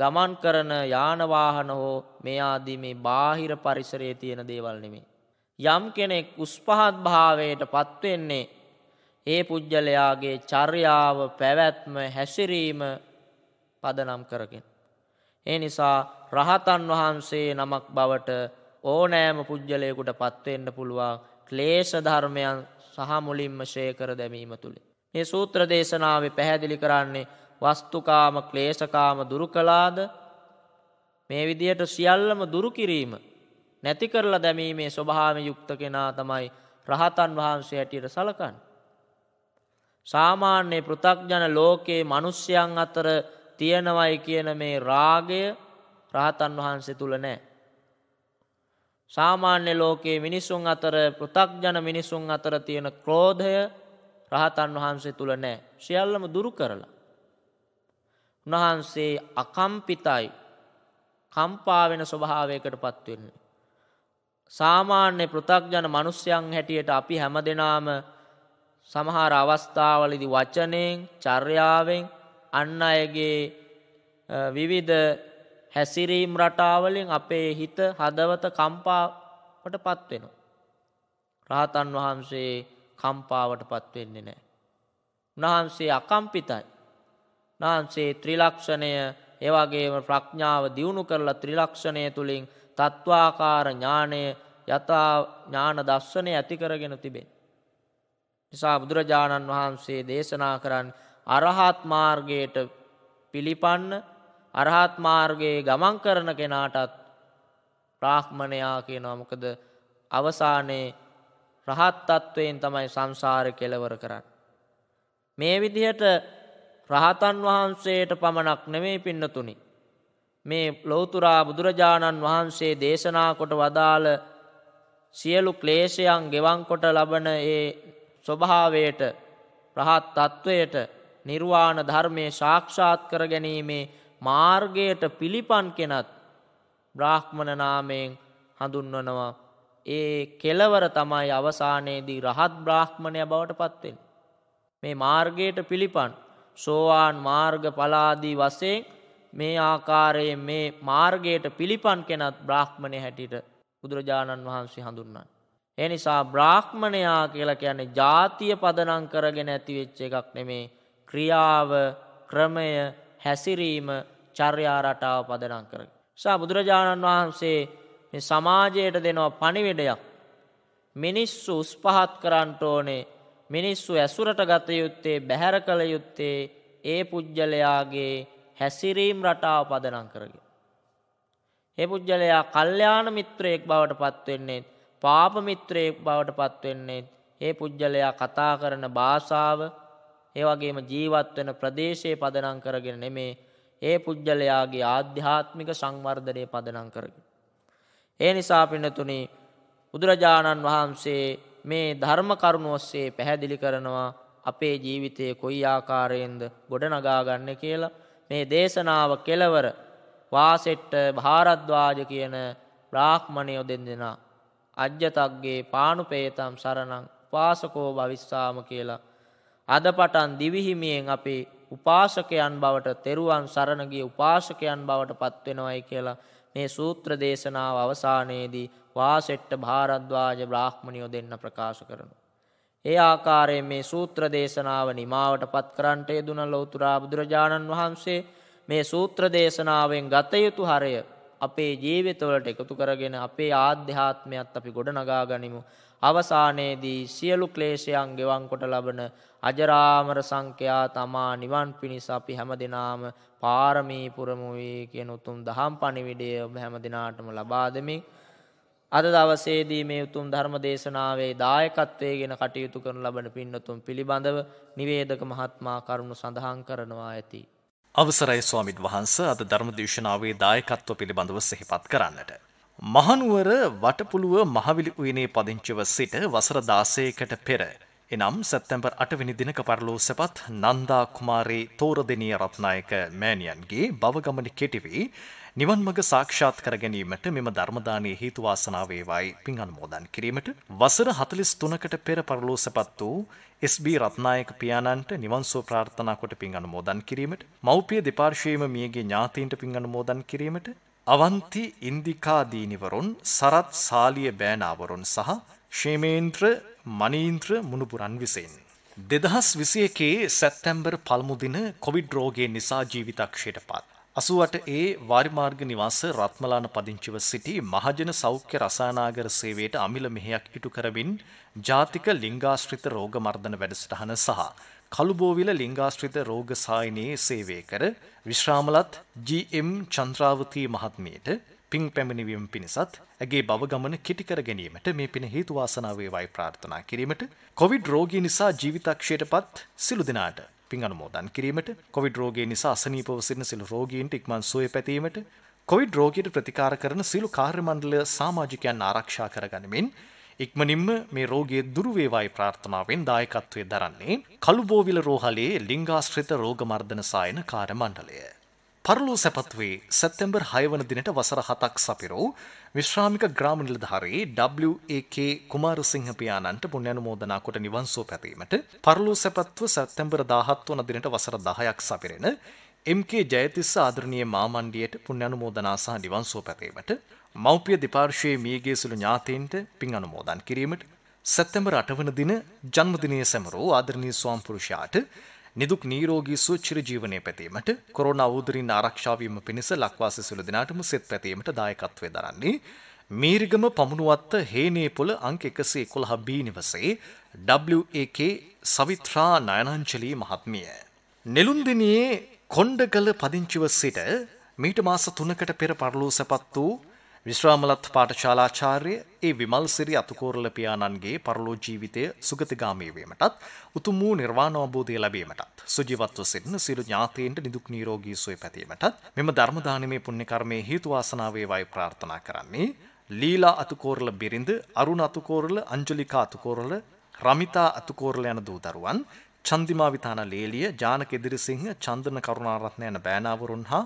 ගමන් කරන යාන වාහන හෝ මේ ආදී මේ බාහිර පරිසරයේ තියෙන දේවල් නෙමෙයි. යම් කෙනෙක් උස්පහත් භාවයට පත් වෙන්නේ ඒ පුජ්‍යලයාගේ චර්යාව පැවැත්ම හැසිරීම පදනම් කරගෙන. ඒ නිසා රහතන් වහන්සේ නමක් බවට ඕනෑම පුජ්‍යලයකුට පත්වෙන්න පුළුවන් ක්ලේශ ධර්මයන් සහ මුලින්ම ශේකර දැමීම තුළේ. මේ සූත්‍ර දේශනාවේ පැහැදිලි කරන්නේ වස්තුකාම ක්ලේශකාම දුරු කළාද මේ විදියට සියල්ලම දුරු කිරීම නැති කරලා දැමීමේ ස්වභාව යුක්ත කෙනා තමයි රහතන් වහන්සේ හැටියට සලකන්. සාමාන්‍ය පෘථග්ජන ලෝකයේ මිනිස්යන් අතර තියෙනවයි කියන මේ රාගය රහතන් වහන්සේ තුල නෑ. සාමාන්‍ය ලෝකයේ මිනිසුන් අතර පෘථග්ජන මිනිසුන් අතර තියෙන ක්‍රෝධය රහතන් වහන්සේ තුල නෑ. සියල්ලම දුරු කරලා උන්වහන්සේ අකම්පිතයි කම්පාවෙන ස්වභාවයකට පත්වවෙන්නේ. සාමාන්‍ය පෘථක්ජන මනුස්්‍යයන් හැටියට අපි හැම දෙනාම සමහර අවස්ථාවලදි වචනයෙන් චර්යාවෙන් අන්න අයගේ විවිධ හැසිරීම් රටාවලින් අපේ හිත හදවත කම්පාවට පත්වෙන. රහතන් වහන්සේ කම්පාවට පත්වෙන්නේ නෑ. උන්වහන්සේ අකම්පිතයි. වහන්සේ ත්‍රිලක්ෂණය එවගේම ප්‍රඥාව දියුණු කරලා ත්‍රිලක්ෂණය තුළින් තත්වාකාර ඥානය යථා ඥාන දස්සනය ඇතිකරගෙන තිබේ. නිසා බුදුරජාණන් වහන්සේ දේශනා කරන්න අරහත් මාර්ගයට පිළිපන්න අරහත් මාර්ගයේ ගමන් කරන කෙනාටත් ප්‍රාහ්මණයා කියනවා මොකද අවසානයේ රහත් තත්වයෙන් තමයි සංසාර කෙලවර කරන්න. මේ විදිහට රහතන් වහන්සේට පමණක් නෙමේ පින්නතුනි. මේ ලොවතුරා බුදුරජාණන් වහන්සේ දේශනා කොට වදාළ සියලු ක්ලේශයන් ගෙවංකොට ලබන ඒ ස්වභාවයට ප්‍රහත් තත්ත්වයට නිර්වාණ ධර්මය ශාක්ෂාත් කර ගැනීමේ මාර්ගයට පිළිපන් කෙනත් බ්‍රාහ්මණ නාමයෙන් හඳුන්වනවා ඒ කෙලවර තමයි අවසානයේදී රහත් බ්‍රාහ්මණය බවට පත්වෙන්. මේ මාර්ගයට පිළිපන් සෝවාන් මාර්ග පලාදී වසයෙන් මේ ආකාරයේ මේ මාර්ගයට පිළිපන් කෙනත් බ්‍රාහ්මණය හැටියට බුදුරජාණන් වහන්සේ හඳුන්නා. එනිසා බ්‍රාහ්මණයා කියලා කියන්නේ ජාතිය පදනම් කරගෙන ඇතිවෙච්ච එකක් නෙමේ ක්‍රියාව ක්‍රමය හැසිරීම චර්යා රටාව පදනම් කරග. සා බුදුරජාණන් වහන්සේ සමාජයට දෙනවා පණිවිඩයක් මිනිස්සු උස්පහත් කරන්නට ඕනේ මිනිස්සු ඇසුරට ගත යුත්තේ බැහැර කළ යුත්තේ ඒ පුජ්‍යලයාගේ හැසිරීම් රටාව පදනම් කරගෙන. ඒ පුජ්‍යලයා කල්යාණ මිත්‍රයෙක් බවට පත්වෙන්නේ පාප මිත්‍රයෙක් බවට පත්වෙන්නේ ඒ පුජ්‍යලයා කතා කරන භාෂාව ඒ වගේම ජීවත් වෙන ප්‍රදේශයේ පදනම් කරගෙන නෙමේ ඒ පුජ්‍යලයාගේ ආධ්‍යාත්මික සංවර්ධනය පදනම් කරගෙන. ඒ නිසා පින්නතුනි බුදුරජාණන් වහන්සේ මේ ධර්ම කරුණු ඔස්සේ පැහැදිලි කරනවා අපේ ජීවිතයේ කොයි ආකාරයෙන්ද ගොඩනගා ගන්න කියලා මේ දේශනාව කෙලවර වාසෙට්ට භාරද්වාජ කියන බ්‍රාහ්මණයෝ දෙන්දෙනා අජ්‍යතක්ගේ පානුපේතම් සරණං උපාසකෝ භවිස්සාම කියලා අද පටන් දිවිහිමියෙන් අපේ උපාසකයන් බවට තෙරුවන් සරණගේ උපාසකයන් බවට පත්වෙනවයි කියලා මේ සූත්‍ර දේශනාව අවසානයේදී වාසෙට්ට භාරද්වාජ බ්‍රාහ්මණියෝ දෙන්න ප්‍රකාශ කරනු. ඒ ආකාරයෙන් මේ සූත්‍ර දේශනාව නිමාවට පත් කරන්ට යෙදුන ලෝතුරා බුදුරජාණන් වහන්සේ මේ සූත්‍ර දේශනාවෙන් ගතයුතු හරය අපේ ජීවිතවලට එකතු කරගෙන අපේ ආධ්‍යාත්මයත් අපි ගොඩනගා ගනිමු. අවසානයේදී සියලු ක්ලේශයන් ගෙවන්කොට ලබන අජරාමර සංඛ්‍යා තමා නිවන් පිණිස අපි හැම දෙනාම පාරමී පුරමුවී කියන උතුම් දහම් පණිවිඩය ඔබ හැම දෙනාටම ලබා දෙමින් අද දවසේදී මේ උතුම් ධර්ම දේශනාවේ දායකත්වයගෙන කටයුතු කරන ලබන පින්නතුම් පිළිබඳව නිවේදක මහත්මා කරුණු සඳහන් කරනවා ඇති. අවසරයි ස්වාමිත් වහන්ස අද ධර්මදේශනාවේ දායකත්ව පිළිබඳව සෙහිපත් කරන්නට. මහනුවර වටපුළුව මහවිලි උයනේ පදිංචිව සිට වසර දාසයකට පෙර. එනම් සැත්තැම්බර් අටවිනි දිනක පරලෝ සැපත් නන්දා කුමාරේ තෝරදනී රත්නායක මෑණියන්ගේ බවගමන කෙටිවී නිවන් මඟ සාක්ෂාත් කර ගැනීමට මෙම ධර්මදානයේ හේතු වාසනා වේවායි පින් අනුමෝදන් කිරීමට වසර 43කට පෙර පරලෝසපත් වූ SB රත්නායක පියාණන්ට නිවන් සුව ප්‍රාර්ථනා කොට පින් අනුමෝදන් කිරීමට මව්පිය දෙපාර්ශ්වයේම මියගේ ඥාතීන්ට පින් අනුමෝදන් කිරීමට අවන්ති ඉන්දිකා දීනිවරුන් සරත් සාලිය බෑනාවරුන් සහ ශේමේන්ද්‍ර මනීන්ද්‍ර මුණුපුරන් විසින් දෙදහස් විසියකේ සැත්තැම්බර් පල්මුදින කොවිඩ් රෝගය නිසා ජීවිතක්ෂයට පත්. 88 ඒ වාරිමාර්ග නිවාස රත්මලාන පදිංචිව සිටි මහජන සෞඛ්‍ය රසානාගර සේවයට අමිල මෙහෙයක් ඉටු කරමින් ජාතික ලිංගාශ්‍රිත රෝග මර්ධන වැඩසටහන සහ කළුබෝවිල ලිංගාශ්‍රිත රෝග සායනයේ සේවය කර විශ්‍රාමලත් GM චන්ද්‍රාවතී මහත්මියට පින් පැමිණවීම පිණිසත් ඇගේ බව ගමන කිටිකර ගැනීමට මේ පින හේතුවාසනාවේ වයි ප්‍රාර්ථනා කිරීමට කොවිඩ් රෝගී නිසා ජීවිතක්ෂයට පත් සිළු දෙනාට පින් අනුමෝදන් කිරීමට කොවිඩ් රෝගය නිසා අසනීපව සිටින සියලු රෝගීන්ට ඉක්මන් සුවය පැතීමට කොවිඩ් රෝගයට ප්‍රතිකාර කරන සියලු කාර්ය මණ්ඩල සමාජිකයන් ආරක්ෂා කරගනිමින් ඉක්මනින්ම මේ රෝගයේ දුරු වේවායි ප්‍රාර්ථනාවෙන් දායකත්වයේ දරන්නේ කළුබෝවිල රෝහලේ ලිංගාශ්‍රිත රෝග මර්ධන සායන කාර්ය මණ්ඩලය පරලෝ සැපත්වේ සැත්තැම්බර් හයවන දිනට වසර හතක් සපිරූ විශ්‍රාමික ග්‍රාම නිලධාරයේ WAK කුමාරසිංහ පියාණන්ට පුණ්‍යනුමෝදනා කොට නිවන්සෝ පැතීමට පරලෝ සැපත්ව සැත්තැම්බර් 17 වන දිනට වසර 10ක් සපිරෙන MK ජයතිස්ස ආදරණීය මාමණ්ඩියට පුණ්‍යනුමෝදනා සහ නිවන්සෝ පැතීමට මෞපිය දෙපාර්ශ්වයේ මියගේ සුළු ඥාතීන්ට පින් අනුමෝදන් කිරීමට සැත්තැම්බර් 8 වන දින ජන්මදිනයේ සැමරූ ආදරණීය ස්වාම්පුරුෂයාට නිදුක් නිරෝගී සුවචිර ජීවනය පැතීමට කොරෝනා අවුදරින් ආරක්ෂා වීම පිණිස ලක්වාසී සුළු දිනාටම සෙත් පැතීමට දායකත්වය දරන්නේ මීරිගම පමුණුවත්ත හේනේපොළ අංක 111 B නිවසේ WAK සවිත්‍රා නයනංජලි මහත්මිය. නෙළුම්දිනියේ කොණ්ඩගල පදිංචිව සිට මීට මාස 3කට පෙර පරලෝසපත් වූ විශ්‍රාමලත් පාඨශාලාචාර්ය ඒ විමල්සිරි අතුකෝරල පියාණන්ගේ පරලෝ ජීවිතය සුගතගාමී වීමටත් උතුම් වූ නිර්වාණ අවබෝධය ලැබීමටත් සුජීවත්ව සිටින සියලු ඥාතීන්ට නිදුක් නිරෝගී සුවය පැතීමටත් මෙම ධර්ම දානමේ පුණ්‍ය කර්මයේ හේතු වාසනා වේවායි ප්‍රාර්ථනා කරන්නේ ලීලා අතුකෝරල බිරිඳ අරුණ අතුකෝරල අංජලිකා අතුකෝරල රමිතා අතුකෝරල යන දූ දරුවන් චන්දිමාවිතාන ලේලිය ජානක ඉදිරිසිංහ චන්දන කරුණාරත්න යන බෑනාවරුන් හා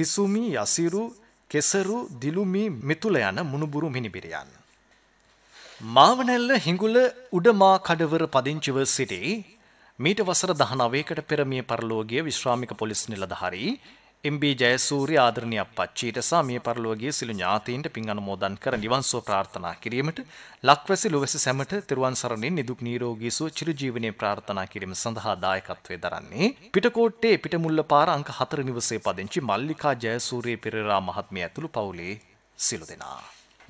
තිසුමි යසිරු කෙසරු දිලුමි මිතුල යන මුණුබුරු මිනිබිරියන්. මාවනැල්ල හිඟුල උඩමා කඩවර පදිංචිව සිටි මීට වසර දහනවයකට පෙරමිය පරලෝගිය විශ්‍රාමික පොලිස් නිලධහරී එම්බී ජයසූරිය ආදරණීය අප්පච්චිට සහ මිය පරලෝකයේ සිළු ඥාතීන්ට පින් අනුමෝදන් කර නිවන්සෝ ප්‍රාර්ථනා කිරීමට ලක්වැසි ලුවැසි සැමට තිරුවන් සරණින් නිදුක් නිරෝගී සුව චිරජීවනයේ ප්‍රාර්ථනා කිරීම සඳහා දායකත්වයේ දරන්නේ පිටකොට්ටේ පිටමුල්ල පාර අංක 4 නිවසේ පදිංචි මල්ලිකා ජයසූරිය පෙරේරා මහත්මිය ඇතුළු පවුලේ සිළු දෙනා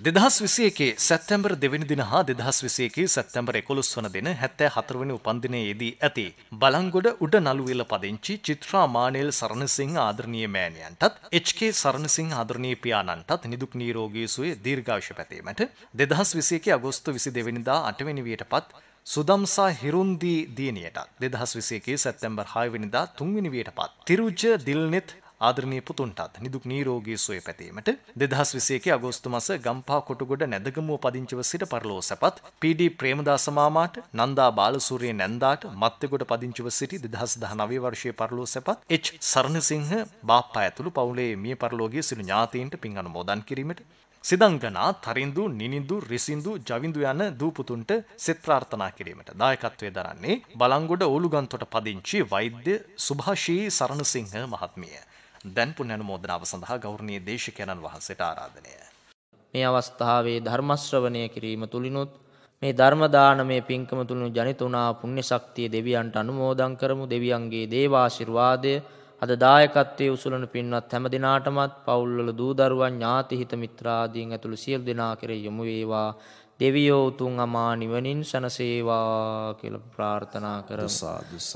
දෙදහස් විසයකේ සැත්තැම්බර් දෙවැනි දින හා දෙදහස් විසයකේ සැත්තැම්බර් එකොළොස් වන දෙන හැත්තෑ හතරවනි උපන්දිනයේදී ඇති. බලංගොඩ උඩ නළුවෙල පදිංචි චිත්‍රා මානෙල් සරණසිංහ ආදරණීය මෑණියන්ටත් HK සරණසිංහ ආදරණීය පියාණන්ටත් නිදුක් නිරෝගී සුවය දීර්ඝායුෂ පැතීමට දෙදහස් විසයකේ අගෝස්තු විසි දෙවැනිදා අටවැනි වියට පත් සුදම්සා හිරුන්දී දියණියටත් දෙදහස් විසයකේ සැත්තැම්බර් හයවැනිදා තුන්වෙනි වියට පත් තිරුජ දිල්නෙත් ආදරණීය පුතුන්ටත් නිදුක් නිරෝගී සුවය පැතීමට 2021 අගෝස්තු මාස ගම්පහ කොටුගොඩ නැදගමුව පදිංචිව සිට පරලෝ සැපත් පීඩී ප්‍රේමදාස මාමාට නන්දා බාලසූරිය නැන්දාට මත්තෙගොඩ පදිංචිව සිටි 2019 වර්ෂයේ පරලෝ සැපත් එච් සරණසිංහ බාප්පා ඇතුළු පවුලේ මිය පරලෝකයේ සිටු ඥාතීන්ට පින් අනුමෝදන් කිරීමට සිදංගනා තරින්දු නිනිදු රිසිදු ජවිදු යන දූපුතුන්ට සෙත් ප්‍රාර්ථනා කිරීමට දායකත්වය දරන්නේ බලංගොඩ ඕළුගන්තොට පදිංචි වෛද්‍ය සුභාෂී සරණසිංහ මහත්මිය. දැන් පුණ්‍ය අනුමෝදනාව සඳහා ගෞරවනීය දේශකයන්න් වහන්සේට ආරාධනය. මේ අවස්ථාවේ ධර්ම ශ්‍රවණය කිරීම තුලිනුත් මේ ධර්ම දානමේ පින්කම තුලිනු ජනිත වුණා පුණ්‍ය ශක්තිය දෙවියන්ට අනුමෝදන් කරමු දෙවියන්ගේ දේවාශිර්වාදය අද දායකත්වයේ උසුලන පින්වත් හැම දිනාටමත් පවුල්වල දූ දරුවන් ඥාති හිත මිත්‍රාදීන් ඇතුළු සියලු දෙනා කෙරෙහි යොමු වේවා දෙවියෝ උතුම් අමා නිවනින් සනසේවා කියලා ප්‍රාර්ථනා කරමු.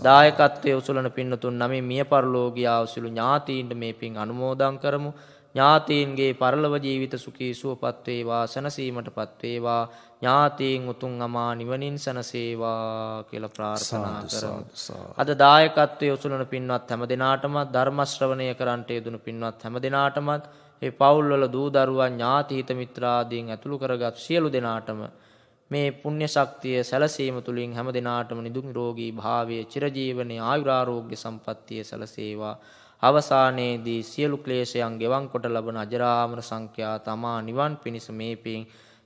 දායකත්වයේ උසුලන පින්නතුන් නමින් මිය පරලෝකීය උසුළු ඥාතීන්ට මේ පින් අනුමෝදන් කරමු. ඥාතීන්ගේ පරලව ජීවිත සුඛී සුවපත් වේවා සනසීමටපත් වේවා ඥාතීන් උතුම් අමා නිවනින් සනසේවා කියලා ප්‍රාර්ථනා කරමු. අද දායකත්වයේ උසුලන පින්වත් හැම දිනාටම ධර්ම ශ්‍රවණය කරන්ට යෙදුණු පින්වත් හැම දිනාටම මේ පවුල්වල දූ දරුවා ඥාති හිත මිත්‍රාදීන් ඇතුළු කරගත් සියලු දෙනාටම මේ පුණ්‍ය ශක්තිය සැලසීම තුලින් හැම දිනාටම නිදුක් නිරෝගී භාවයේ චිරජීවනයේ ආයුරාෝග්‍ය සම්පන්නිය සැලසේවා. අවසානයේදී සියලු ක්ලේශයන් ගෙවන් කොට ලබන අජරාමර සංඛ්‍යා තමා නිවන් පිණිස මේ පින්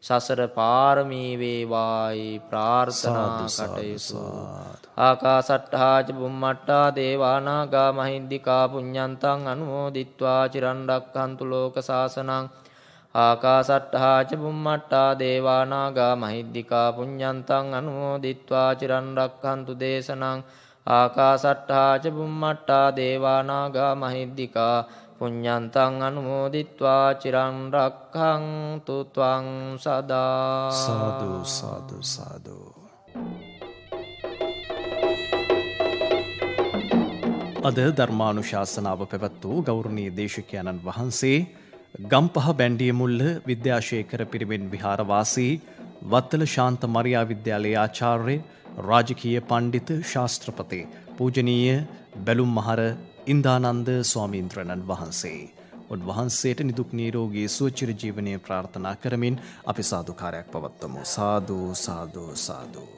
සසර පාරමී වේවායි ප්‍රාර්ථනා කටයුතු ආකාසට්ඨා ච බුම්මට්ටා දේවානාගා මහින්దికා පුඤ්ඤන්තං අනුමෝදිත්වා චිරන් රැක්කන්තු ලෝක සාසනං ආකාසට්ඨා ච බුම්මට්ටා දේවානාගා මහින්దికා පුඤ්ඤන්තං අනුමෝදිත්වා චිරන් රැක්කන්තු දේශනං ආකාසට්ඨාච බුම්මට්ටා දේවානාගා මහිද්దికා පුඤ්ඤන්තං අනුමෝදිත්වා චිරන් රක්ඛන්තු ත්වං සදා සාදු සාදු සාදු අද ධර්මානුශාසනාව පැවැත් වූ ගෞරවනීය දේශකයන්න් වහන්සේ ගම්පහ බැන්ඩිය මුල්ල විද්‍යාශේකර පිරිවෙන් විහාරවාසී වත්තල ශාන්ත මරියා විද්‍යාලයේ ආචාර්ය රාජකීය පණ්ඩිත ශාස්ත්‍රපති පූජනීය බැලුම් මහර ඉන්දානන්ද ස්වාමීන්ද්‍රණන් වහන්සේ. උන්වහන්සේට නිදුක් නීරෝගී සුවචිර ජීවනය ප්‍රාර්ථනා කරමින් අපි සාධකාරයක් පවත්වමු. සාධූ සාධූ සාධූ.